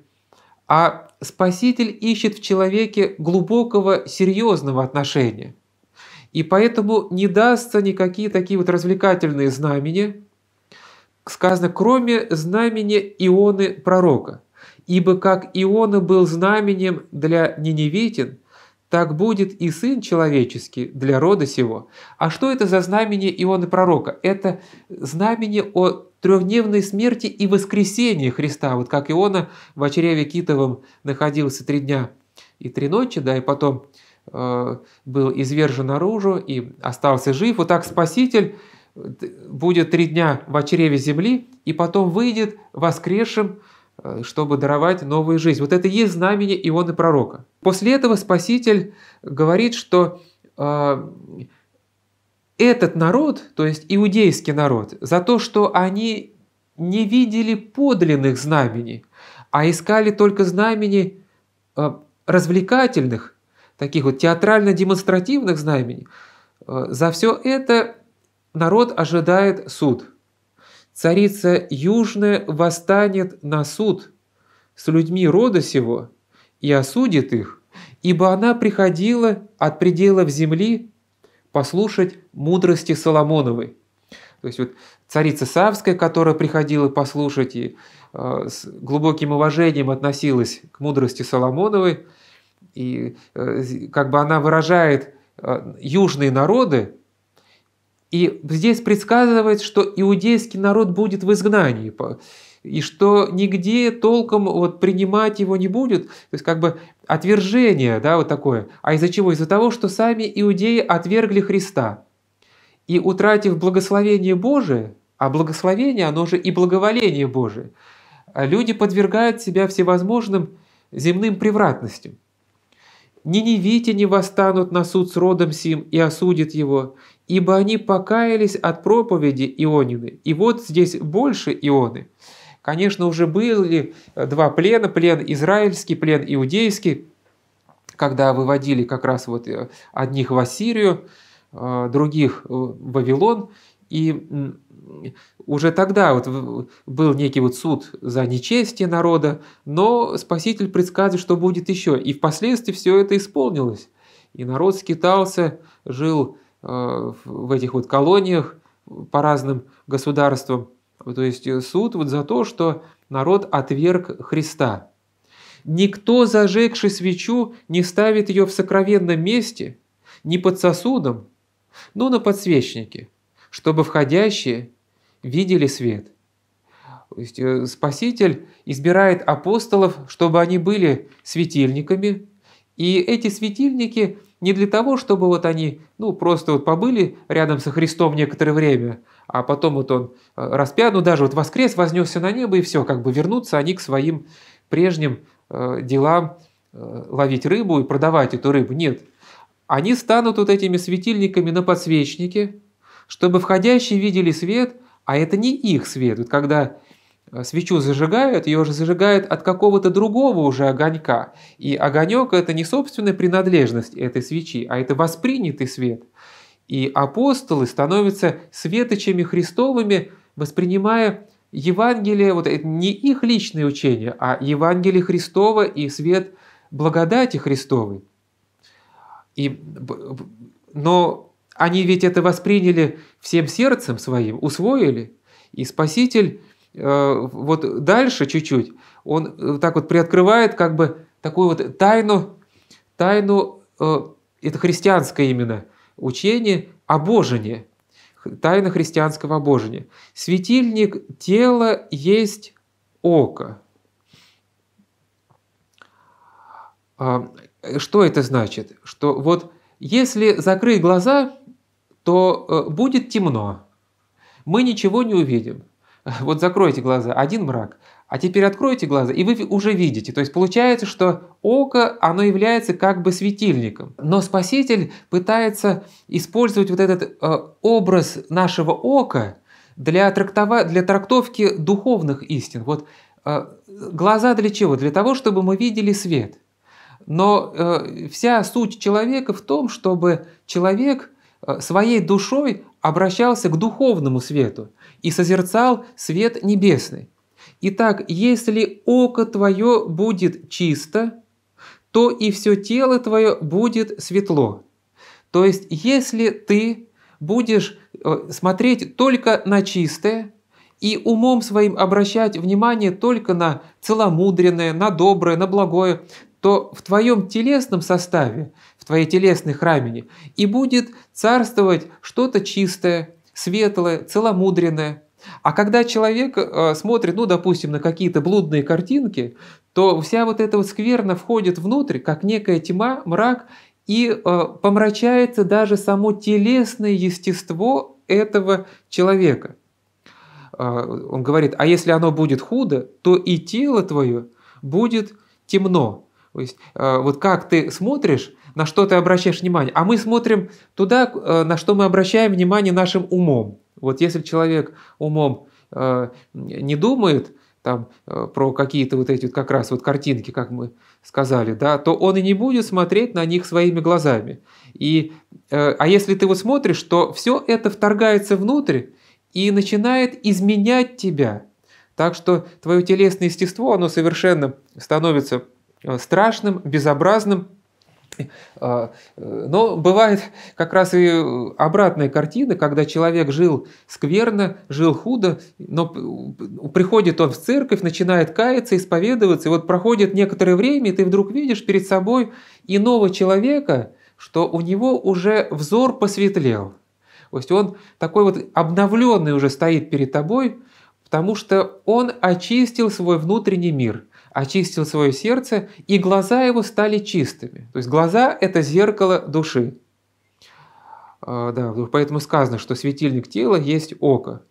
а Спаситель ищет в человеке глубокого, серьезного отношения. И поэтому не дастся никакие такие вот развлекательные знамения, сказано, кроме знамения Ионы Пророка – Ибо как Иона был знаменем для ниневитин, так будет и Сын Человеческий для рода сего. А что это за знамение Ионы Пророка? Это знамение о трехдневной смерти и воскресении Христа. Вот как Иона в очреве Китовом находился три дня и три ночи, да, и потом э, был извержен наружу и остался жив. Вот так Спаситель э, будет три дня в очреве земли и потом выйдет воскресшим Э, чтобы даровать новую жизнь. Вот это и есть знамение Ионы Пророка. После этого Спаситель говорит, что э, этот народ, то есть иудейский народ, за то, что они не видели подлинных знамений, а искали только знамений э, развлекательных, таких вот театрально-демонстративных знамений, за все это народ ожидает суд – царица Южная восстанет на суд с людьми рода сего и осудит их, ибо она приходила от пределов земли послушать мудрости Соломоновой». То есть вот царица Савская, которая приходила послушать и э, с глубоким уважением относилась к мудрости Соломоновой, и э, как бы она выражает э, южные народы, и здесь предсказывается, что иудейский народ будет в изгнании, и что нигде толком вот принимать его не будет, то есть как бы отвержение, да, вот такое. А из-за чего? Из-за того, что сами иудеи отвергли Христа. И утратив благословение Божие, а благословение, оно же и благоволение Божие, люди подвергают себя всевозможным земным превратностям. Ни невите не восстанут на суд с родом сим и осудят его, ибо они покаялись от проповеди Ионины. И вот здесь больше Ионы. Конечно, уже были э, два плена, плен израильский, плен иудейский, когда выводили как раз вот э, одних в Ассирию, э, других в Вавилон, и уже тогда вот был некий вот суд за нечестие народа, но Спаситель предсказывает, что будет еще. И впоследствии все это исполнилось. И народ скитался, жил Э, в этих вот колониях по разным государствам. То есть э, суд вот за то, что народ отверг Христа. Никто, зажегший свечу, не ставит ее в сокровенном месте, не под сосудом, но на подсвечнике, чтобы входящие видели свет. То есть э, Спаситель избирает апостолов, чтобы они были светильниками, и эти светильники не для того, чтобы вот они, ну, просто вот побыли рядом со Христом некоторое время, а потом вот он э, распят, ну, даже вот воскрес, вознесся на небо, и все, как бы вернуться, они к своим прежним э, делам, э, ловить рыбу и продавать эту рыбу. Нет. Они станут вот этими светильниками на подсвечнике, чтобы входящие видели свет, а это не их свет. Вот когда Э, свечу зажигают, ее же зажигают от какого-то другого уже огонька. И огонек – это не собственная принадлежность этой свечи, а это воспринятый свет. И апостолы становятся светочами Христовыми, воспринимая Евангелие, вот это не их личное учение, а Евангелие Христова и свет благодати Христовой. И, но они ведь это восприняли всем сердцем своим, усвоили. И Спаситель Э, вот дальше чуть-чуть он э, так вот приоткрывает как бы такую вот тайну, тайну, э, это христианское именно учение о тайна христианского обожения. Светильник тела есть око. А, что это значит? Что вот если закрыть глаза, то будет темно, мы ничего не увидим вот закройте глаза, один мрак, а теперь откройте глаза, и вы уже видите. То есть получается, что око, оно является как бы светильником. Но Спаситель пытается использовать вот этот э, образ нашего ока для, трактова... для трактовки духовных истин. Вот э, глаза для чего? Для того, чтобы мы видели свет. Но э, вся суть человека в том, чтобы человек э, своей душой обращался к духовному свету и созерцал свет небесный. Итак, если око твое будет чисто, то и все тело твое будет светло. То есть, если ты будешь э, смотреть только на чистое, и умом своим обращать внимание только на целомудренное, на доброе, на благое, то в твоем телесном составе, в твоей телесной храмине и будет царствовать что-то чистое, светлое, целомудренное. А когда человек э, смотрит, ну, допустим, на какие-то блудные картинки, то вся вот эта вот скверна входит внутрь, как некая тьма, мрак, и э, помрачается даже само телесное естество этого человека. Э, он говорит, а если оно будет худо, то и тело твое будет темно. То есть вот как ты смотришь, на что ты обращаешь внимание, а мы смотрим туда, э, на что мы обращаем внимание нашим умом. Вот если человек умом э, не думает, там, э, про какие-то вот эти вот как раз вот картинки, как мы сказали, да, то он и не будет смотреть на них своими глазами. И, а если ты вот смотришь, то все это вторгается внутрь и начинает изменять тебя. Так что твое телесное естество, оно совершенно становится страшным, безобразным, А, э, но бывает как раз и обратная картина, когда человек жил скверно, жил худо, но приходит он в церковь, начинает каяться, исповедоваться, и вот проходит некоторое время, и ты вдруг видишь перед собой иного человека, что у него уже взор посветлел. То есть он такой вот обновленный уже стоит перед тобой, потому что он очистил свой внутренний мир – очистил свое сердце, и глаза его стали чистыми. То есть глаза – это зеркало души. А, да, поэтому сказано, что светильник тела есть око.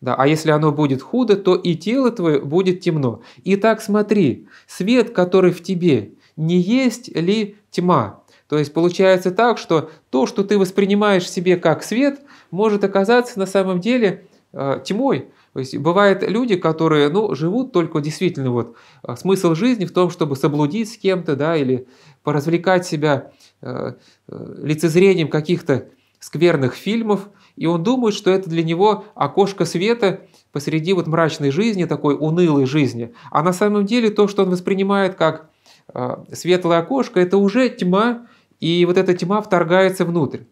Да, а если оно будет худо, то и тело твое будет темно. Итак, смотри, свет, который в тебе, не есть ли тьма? То есть получается так, что то, что ты воспринимаешь в себе как свет, может оказаться на самом деле э, тьмой. То есть бывают люди, которые ну, живут только действительно вот э, смысл жизни в том, чтобы соблудить с кем-то, да, или поразвлекать себя э, э, лицезрением каких-то скверных фильмов, и он думает, что это для него окошко света посреди вот мрачной жизни, такой унылой жизни. А на самом деле то, что он воспринимает как э, светлое окошко, это уже тьма, и вот эта тьма вторгается внутрь.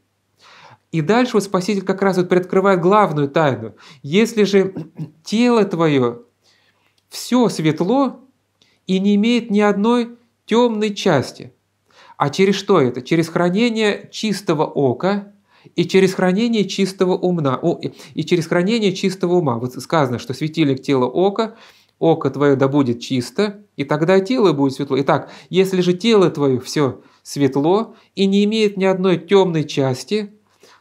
И дальше вот Спаситель как раз вот приоткрывает главную тайну. Если же тело твое все светло и не имеет ни одной темной части. А через что это? Через хранение чистого ока и через хранение чистого ума и через хранение чистого ума. Вот сказано, что светильник тела ока, око твое да будет чисто, и тогда тело будет светло. Итак, если же тело твое все светло и не имеет ни одной темной части –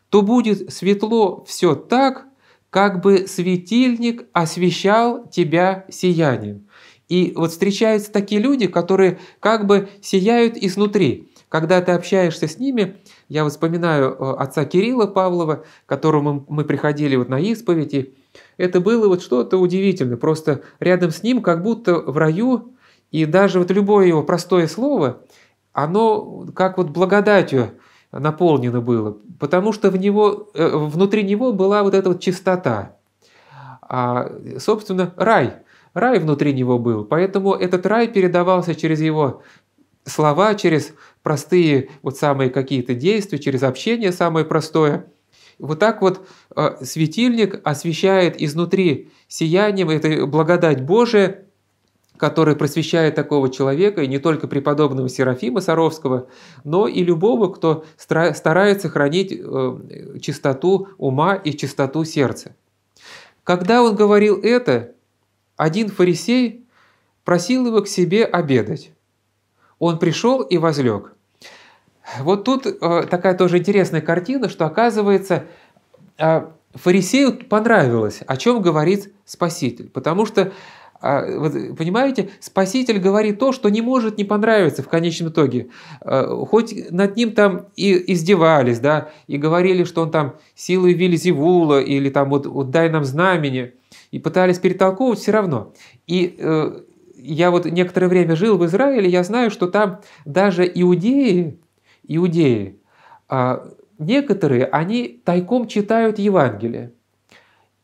то будет светло все так, как бы светильник освещал тебя сиянием. И вот встречаются такие люди, которые как бы сияют изнутри. Когда ты общаешься с ними, я вспоминаю э, отца Кирилла Павлова, к которому мы приходили вот на исповедь, и это было вот что-то удивительное. Просто рядом с ним, как будто в раю, и даже вот любое его простое слово, оно как вот благодатью наполнено было, потому что в него, э, внутри него была вот эта вот чистота. А, собственно, рай. Рай внутри него был, поэтому этот рай передавался через его слова, через простые вот самые какие-то действия, через общение самое простое. Вот так вот э, светильник освещает изнутри сиянием этой благодать Божия, который просвещает такого человека, и не только преподобного Серафима Саровского, но и любого, кто старается хранить э, чистоту ума и чистоту сердца. Когда он говорил это, один фарисей просил его к себе обедать. Он пришел и возлег. Вот тут э, такая тоже интересная картина, что оказывается э, фарисею понравилось, о чем говорит Спаситель, потому что а, вот, понимаете, Спаситель говорит то, что не может не понравиться в конечном итоге. А, хоть над ним там и издевались, да, и говорили, что он там силой Вильзевула или там вот, вот дай нам знамени, и пытались перетолковывать все равно. И э, я вот некоторое время жил в Израиле, я знаю, что там даже иудеи, иудеи, э, некоторые, они тайком читают Евангелие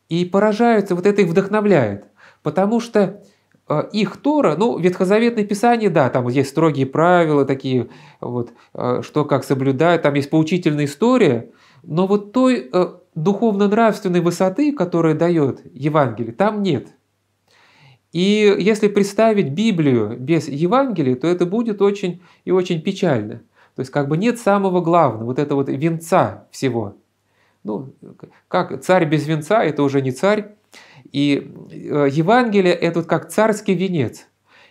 и поражаются, вот это их вдохновляет – Потому что э, их Тора, ну, Ветхозаветное Писание, да, там есть строгие правила такие, вот, э, что как соблюдать, там есть поучительная история, но вот той э, духовно-нравственной высоты, которая дает Евангелие, там нет. И если представить Библию без Евангелия, то это будет очень и очень печально. То есть как бы нет самого главного, вот этого вот венца всего. Ну, как царь без венца, это уже не царь, и э, Евангелие – это вот как царский венец.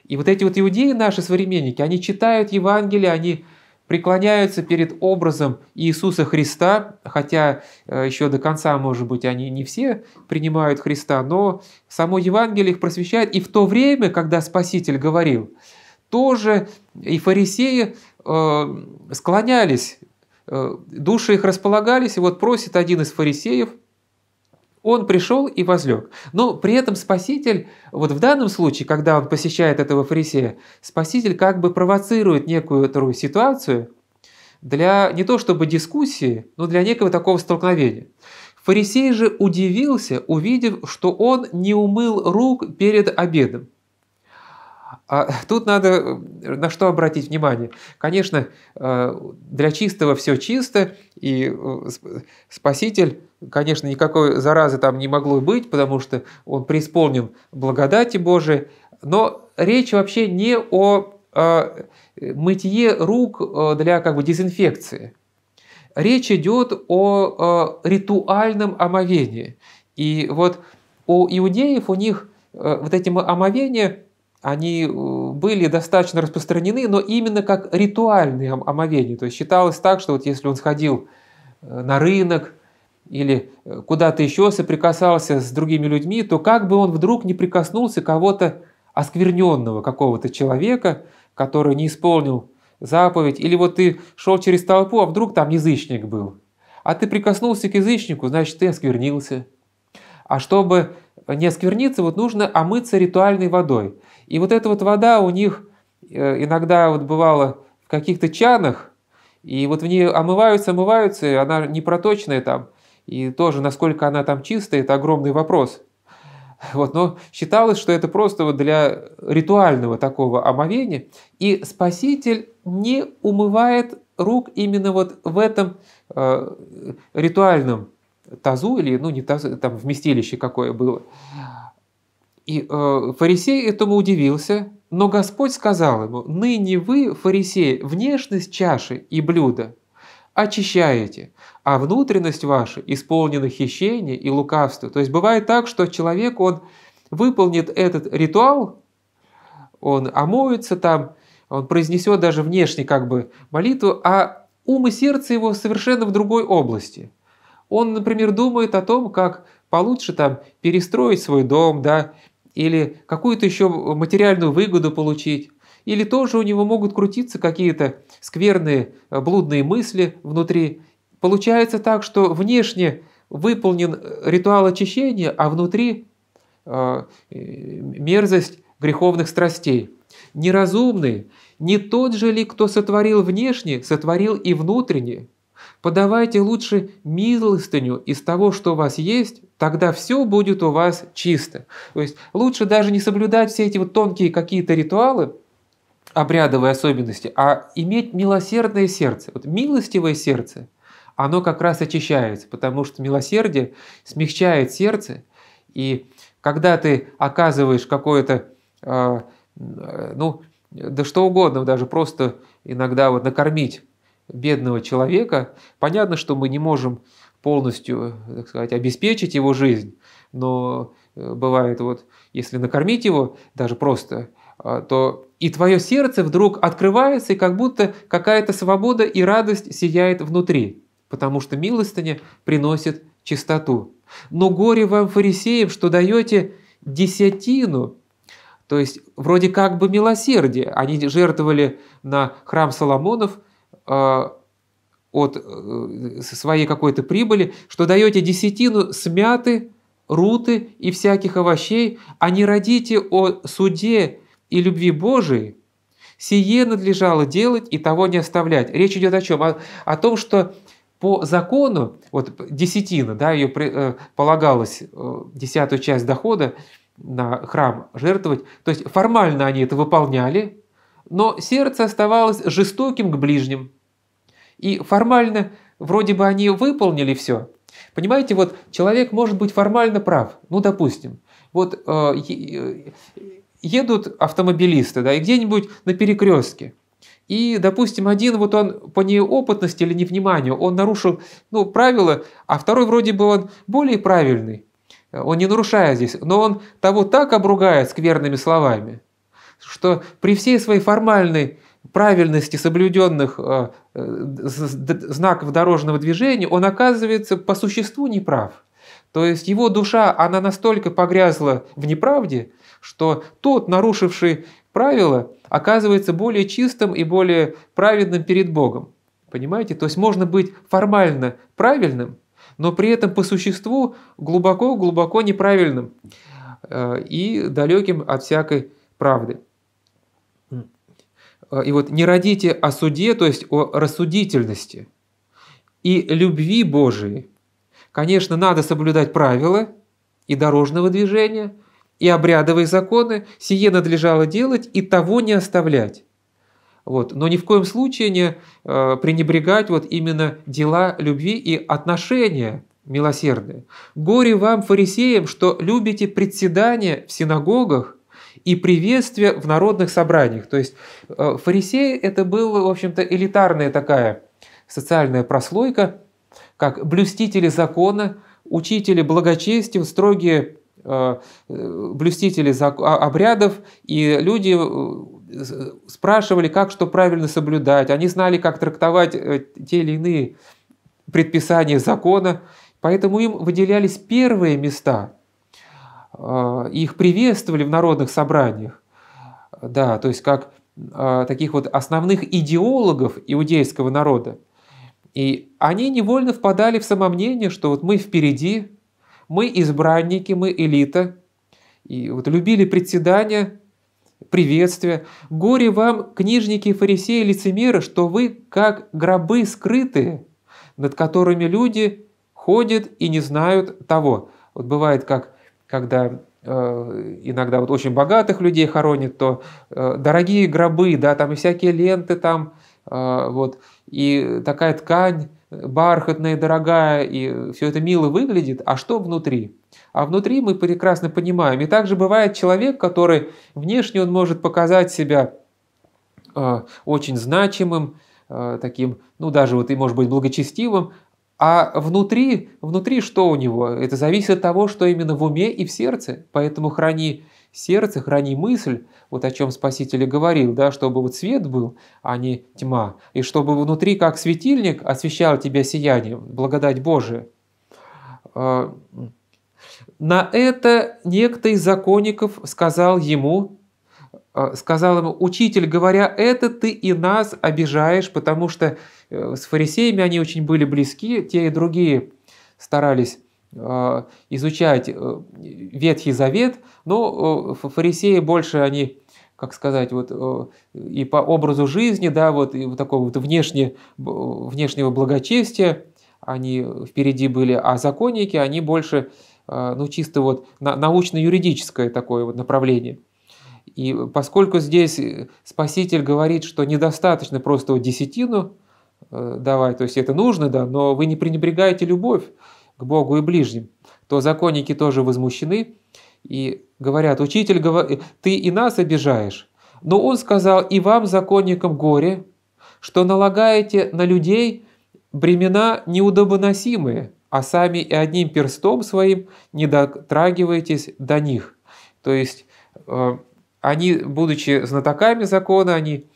И вот эти вот иудеи, наши современники, они читают Евангелие, они преклоняются перед образом Иисуса Христа, хотя э, еще до конца, может быть, они не все принимают Христа, но само Евангелие их просвещает. И в то время, когда Спаситель говорил, тоже и фарисеи э, склонялись, души их располагались, и вот просит один из фарисеев – он пришел и возлег. Но при этом Спаситель, вот в данном случае, когда он посещает этого фарисея, Спаситель как бы провоцирует некую эту ситуацию для не то чтобы дискуссии, но для некого такого столкновения. Фарисей же удивился, увидев, что он не умыл рук перед обедом. А тут надо э, на что обратить внимание. Конечно, э, для чистого все чисто, и э, Спаситель, конечно, никакой заразы там не могло быть, потому что он преисполнен благодати Божией, но речь вообще не о мытье рук для как бы дезинфекции. Речь идет о ритуальном омовении. И вот у иудеев у них вот эти омовения – они э, были достаточно распространены, но именно как ритуальные омовения. То есть считалось так, что вот если он сходил э, на рынок или э, куда-то еще соприкасался с другими людьми, то как бы он вдруг не прикоснулся кого-то оскверненного, какого-то человека, который не исполнил заповедь, или вот ты шел через толпу, а вдруг там язычник был, а ты прикоснулся к язычнику, значит, ты осквернился. А чтобы не оскверниться, вот нужно омыться ритуальной водой. И вот эта вот вода у них э, иногда вот бывала в каких-то чанах, и вот в ней омываются, омываются, и она не проточная там. И тоже, насколько она там чистая, это огромный вопрос. Вот, но считалось, что это просто вот для ритуального такого омовения. И Спаситель не умывает рук именно вот в этом э, ритуальном тазу или, ну, не тазу, там вместилище какое было. И э, фарисей этому удивился, но Господь сказал ему, «Ныне вы, фарисеи, внешность чаши и блюда очищаете, а внутренность ваша исполнена хищения и лукавства». То есть бывает так, что человек, он выполнит этот ритуал, он омоется там, он произнесет даже внешне как бы молитву, а ум и сердце его совершенно в другой области. Он, например, думает о том, как получше там перестроить свой дом, да, или какую-то еще материальную выгоду получить, или тоже у него могут крутиться какие-то скверные, э, блудные мысли внутри. Получается так, что внешне выполнен э, ритуал очищения, а внутри э, мерзость греховных страстей. Неразумный, не тот же ли, кто сотворил внешне, сотворил и внутренне? Подавайте лучше милостыню из того, что у вас есть, тогда все будет у вас чисто. То есть лучше даже не соблюдать все эти вот тонкие какие-то ритуалы, обрядовые особенности, а иметь милосердное сердце. Вот милостивое сердце, оно как раз очищается, потому что милосердие смягчает сердце, и когда ты оказываешь какое-то, э, э ну, да что угодно, даже просто иногда вот накормить бедного человека, понятно, что мы не можем полностью, так сказать, обеспечить его жизнь, но э, бывает вот, если накормить его даже просто, а, то и твое сердце вдруг открывается, и как будто какая-то свобода и радость сияет внутри, потому что милостыня приносит чистоту. Но горе вам, фарисеям, что даете десятину, то есть вроде как бы милосердие. Они жертвовали на храм Соломонов а, от э, своей какой-то прибыли, что даете десятину смяты, руты и всяких овощей, а не родите о суде и любви Божией, сие надлежало делать и того не оставлять. Речь идет о чем? О, о том, что по закону, вот десятина, да, ее э, полагалось э, десятую часть дохода на храм жертвовать, то есть формально они это выполняли, но сердце оставалось жестоким к ближним – и формально вроде бы они выполнили все. Понимаете, вот человек может быть формально прав. Ну, допустим, вот э, э едут автомобилисты, да, и где-нибудь на перекрестке. И, допустим, один вот он по неопытности или невниманию, он нарушил ну, правила, а второй вроде бы он более правильный, э, он не нарушает здесь, но он того так обругает скверными словами, что при всей своей формальной правильности соблюденных э, э, знаков дорожного движения, он оказывается по существу неправ. То есть его душа, она настолько погрязла в неправде, что тот, нарушивший правила, оказывается более чистым и более праведным перед Богом. Понимаете? То есть можно быть формально правильным, но при этом по существу глубоко-глубоко неправильным э, и далеким от всякой правды. Э, и вот не родите о суде, то есть о рассудительности и любви Божией. Конечно, надо соблюдать правила и дорожного движения, и обрядовые законы, сие надлежало делать и того не оставлять. Вот. Но ни в коем случае не э, пренебрегать вот именно дела любви и отношения милосердные. Горе вам, фарисеям, что любите председания в синагогах и приветствия в народных собраниях. То есть э, фарисеи это была, в общем-то, элитарная такая социальная прослойка, как блюстители закона, учители благочестия, строгие э, э, блюстители а, обрядов, и люди спрашивали, как что правильно соблюдать, они знали, как трактовать те или иные предписания закона, поэтому им выделялись первые места – Э, их приветствовали в народных собраниях, да, то есть как э, таких вот основных идеологов иудейского народа. И они невольно впадали в самомнение, что вот мы впереди, мы избранники, мы элита. И вот любили председания, приветствия. Горе вам, книжники и фарисеи лицемеры, что вы как гробы скрытые, над которыми люди ходят и не знают того. Вот бывает, как когда э, иногда вот очень богатых людей хоронят, то э, дорогие гробы, да, там и всякие ленты там, э, вот, и такая ткань бархатная, дорогая, и все это мило выглядит, а что внутри? А внутри мы прекрасно понимаем. И также бывает человек, который внешне он может показать себя очень значимым, таким, ну даже вот и может быть благочестивым, а внутри, внутри что у него? Это зависит от того, что именно в уме и в сердце. Поэтому храни сердце, храни мысль, вот о чем Спаситель и говорил, да, чтобы вот свет был, а не тьма, и чтобы внутри, как светильник, освещал тебя сиянием, благодать Божия. А, На это некто из законников сказал ему, Э, сказал ему, «Учитель, говоря это, ты и нас обижаешь, потому что э, с фарисеями они очень были близки, те и другие старались э, изучать Ветхий Завет, но фарисеи больше они, как сказать, вот и по образу жизни, да, вот и вот такого вот внешне, внешнего благочестия, они впереди были, а законники, они больше, ну, чисто вот научно-юридическое такое вот направление – и поскольку здесь э, Спаситель говорит, что недостаточно просто вот десятину э, давать, то есть это нужно, да, но вы не пренебрегаете любовь к Богу и ближним, то законники тоже возмущены и говорят, учитель, э, ты и нас обижаешь. Но он сказал, и вам, законникам, горе, что налагаете на людей бремена неудобоносимые, а сами и одним перстом своим не дотрагиваетесь до них. То есть они, будучи знатоками закона, они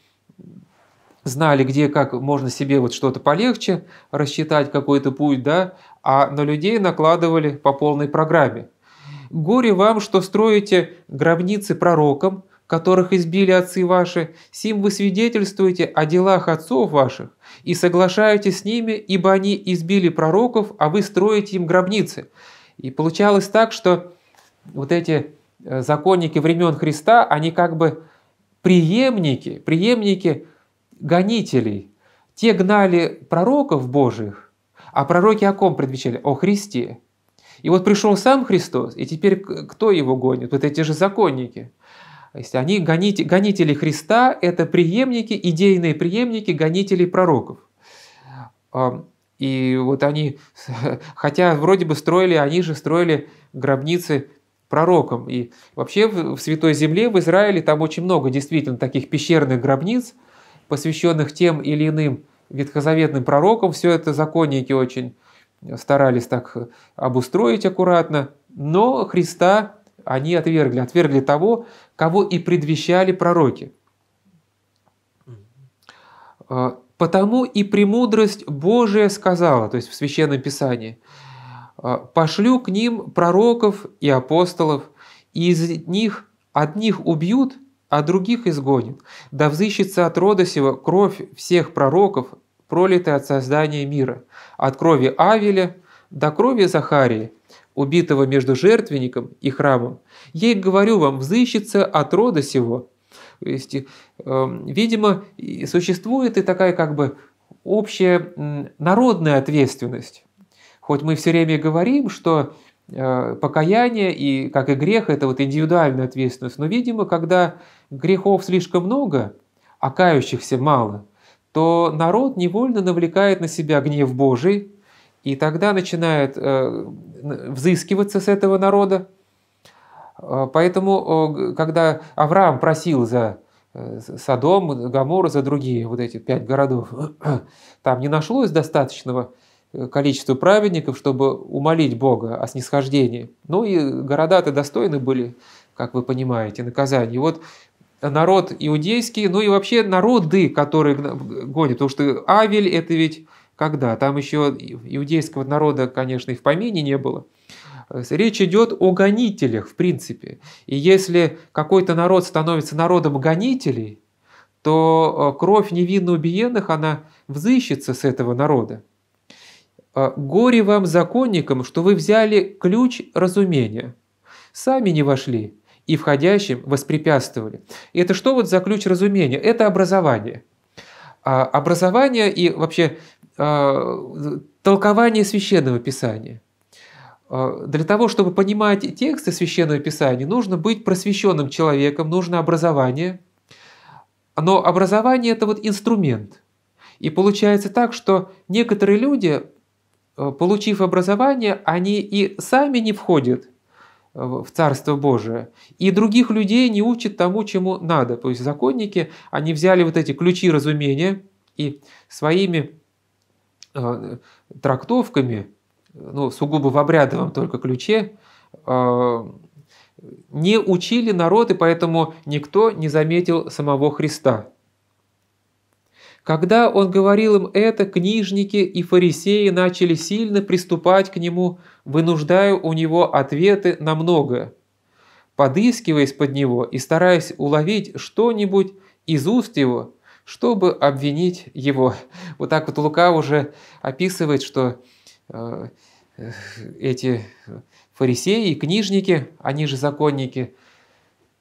знали, где как можно себе вот что-то полегче рассчитать, какой-то путь, да, а на людей накладывали по полной программе. Горе вам, что строите гробницы пророкам, которых избили отцы ваши, сим вы свидетельствуете о делах отцов ваших и соглашаетесь с ними, ибо они избили пророков, а вы строите им гробницы. И получалось так, что вот эти Э, законники времен Христа, они как бы преемники, преемники гонителей. Те гнали пророков Божьих, а пророки о ком предвещали? О Христе. И вот пришел сам Христос, и теперь кто его гонит? Вот эти же законники. То есть они гонители, гонители Христа – это преемники, идейные преемники гонителей пророков. И вот они, хотя вроде бы строили, они же строили гробницы пророком. И вообще в Святой Земле, в Израиле, там очень много действительно таких пещерных гробниц, посвященных тем или иным ветхозаветным пророкам. Все это законники очень старались так э, обустроить аккуратно. Но Христа они отвергли. Отвергли того, кого и предвещали пророки. Э, потому и премудрость Божия сказала, то есть в Священном Писании – а, пошлю к ним пророков и апостолов, и из них одних убьют, а других изгонят. Да взыщется от рода сего кровь всех пророков, пролитая от создания мира, от крови Авеля до крови Захарии, убитого между жертвенником и храмом. Ей, говорю вам, взыщется от рода сего». То есть, э, видимо, существует и такая как бы общая народная ответственность Хоть мы все время говорим, что э, покаяние и как и грех – это вот индивидуальная ответственность. Но, видимо, когда грехов слишком много, а кающихся мало, то народ невольно навлекает на себя гнев Божий, и тогда начинает э, взыскиваться с этого народа. Э, поэтому, когда Авраам просил за Содом, Гамор, за другие вот эти пять городов, там не нашлось достаточного Э, количество праведников, чтобы умолить Бога о снисхождении. Ну и города-то достойны были, как вы понимаете, наказания. И вот народ иудейский, ну и вообще народы, которые гонят, потому что Авель это ведь когда? Там еще иудейского народа, конечно, и в помине не было. Э, речь идет о гонителях, в принципе. И если какой-то народ становится народом гонителей, то э, кровь невинно убиенных, она взыщется с этого народа. «А горе вам, законникам, что вы взяли ключ разумения. Сами не вошли и входящим воспрепятствовали. И это что вот за ключ разумения? Это образование. А образование и вообще а, толкование священного писания. А, для того, чтобы понимать тексты священного писания, нужно быть просвещенным человеком, нужно образование. Но образование – это вот инструмент. И получается так, что некоторые люди Э, получив образование, они и сами не входят э, в Царство Божие. И других людей не учат тому, чему надо. То есть законники, они взяли вот эти ключи разумения и своими э, трактовками, ну, сугубо в обрядовом только ключе, не учили народ, и поэтому никто не заметил самого Христа. Когда он говорил им это, книжники и фарисеи начали сильно приступать к нему, вынуждая у него ответы на многое. Подыскиваясь под него и стараясь уловить что-нибудь из уст его, чтобы обвинить его. Вот так вот Лука уже описывает, что э, э эти фарисеи и книжники, они же законники,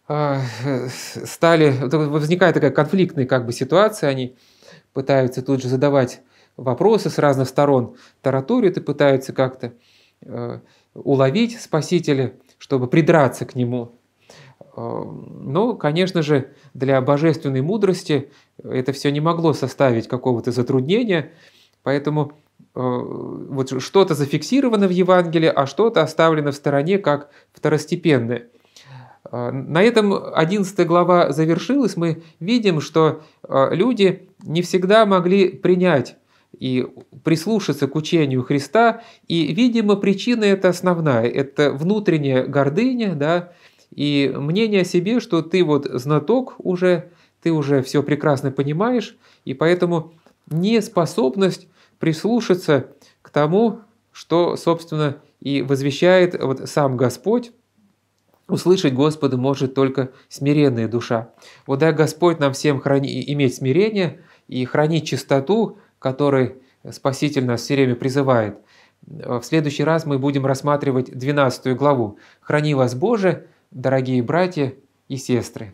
э, э стали, возникает такая конфликтная как бы ситуация, они пытаются тут же задавать вопросы с разных сторон, тараторят и пытаются как-то э, уловить спасителя, чтобы придраться к нему. Э, Но, ну, конечно же, для божественной мудрости это все не могло составить какого-то затруднения, поэтому э, вот что-то зафиксировано в Евангелии, а что-то оставлено в стороне как второстепенное – на этом 11 глава завершилась. Мы видим, что э, люди не всегда могли принять и прислушаться к учению Христа. И, видимо, причина это основная. Это внутренняя гордыня, да, и мнение о себе, что ты вот знаток уже, ты уже все прекрасно понимаешь, и поэтому неспособность прислушаться к тому, что, собственно, и возвещает вот сам Господь, Услышать Господа может только смиренная душа. Вот дай Господь нам всем храни, иметь смирение и хранить чистоту, которой Спаситель нас все время призывает. В следующий раз мы будем рассматривать 12 главу. «Храни вас Боже, дорогие братья и сестры».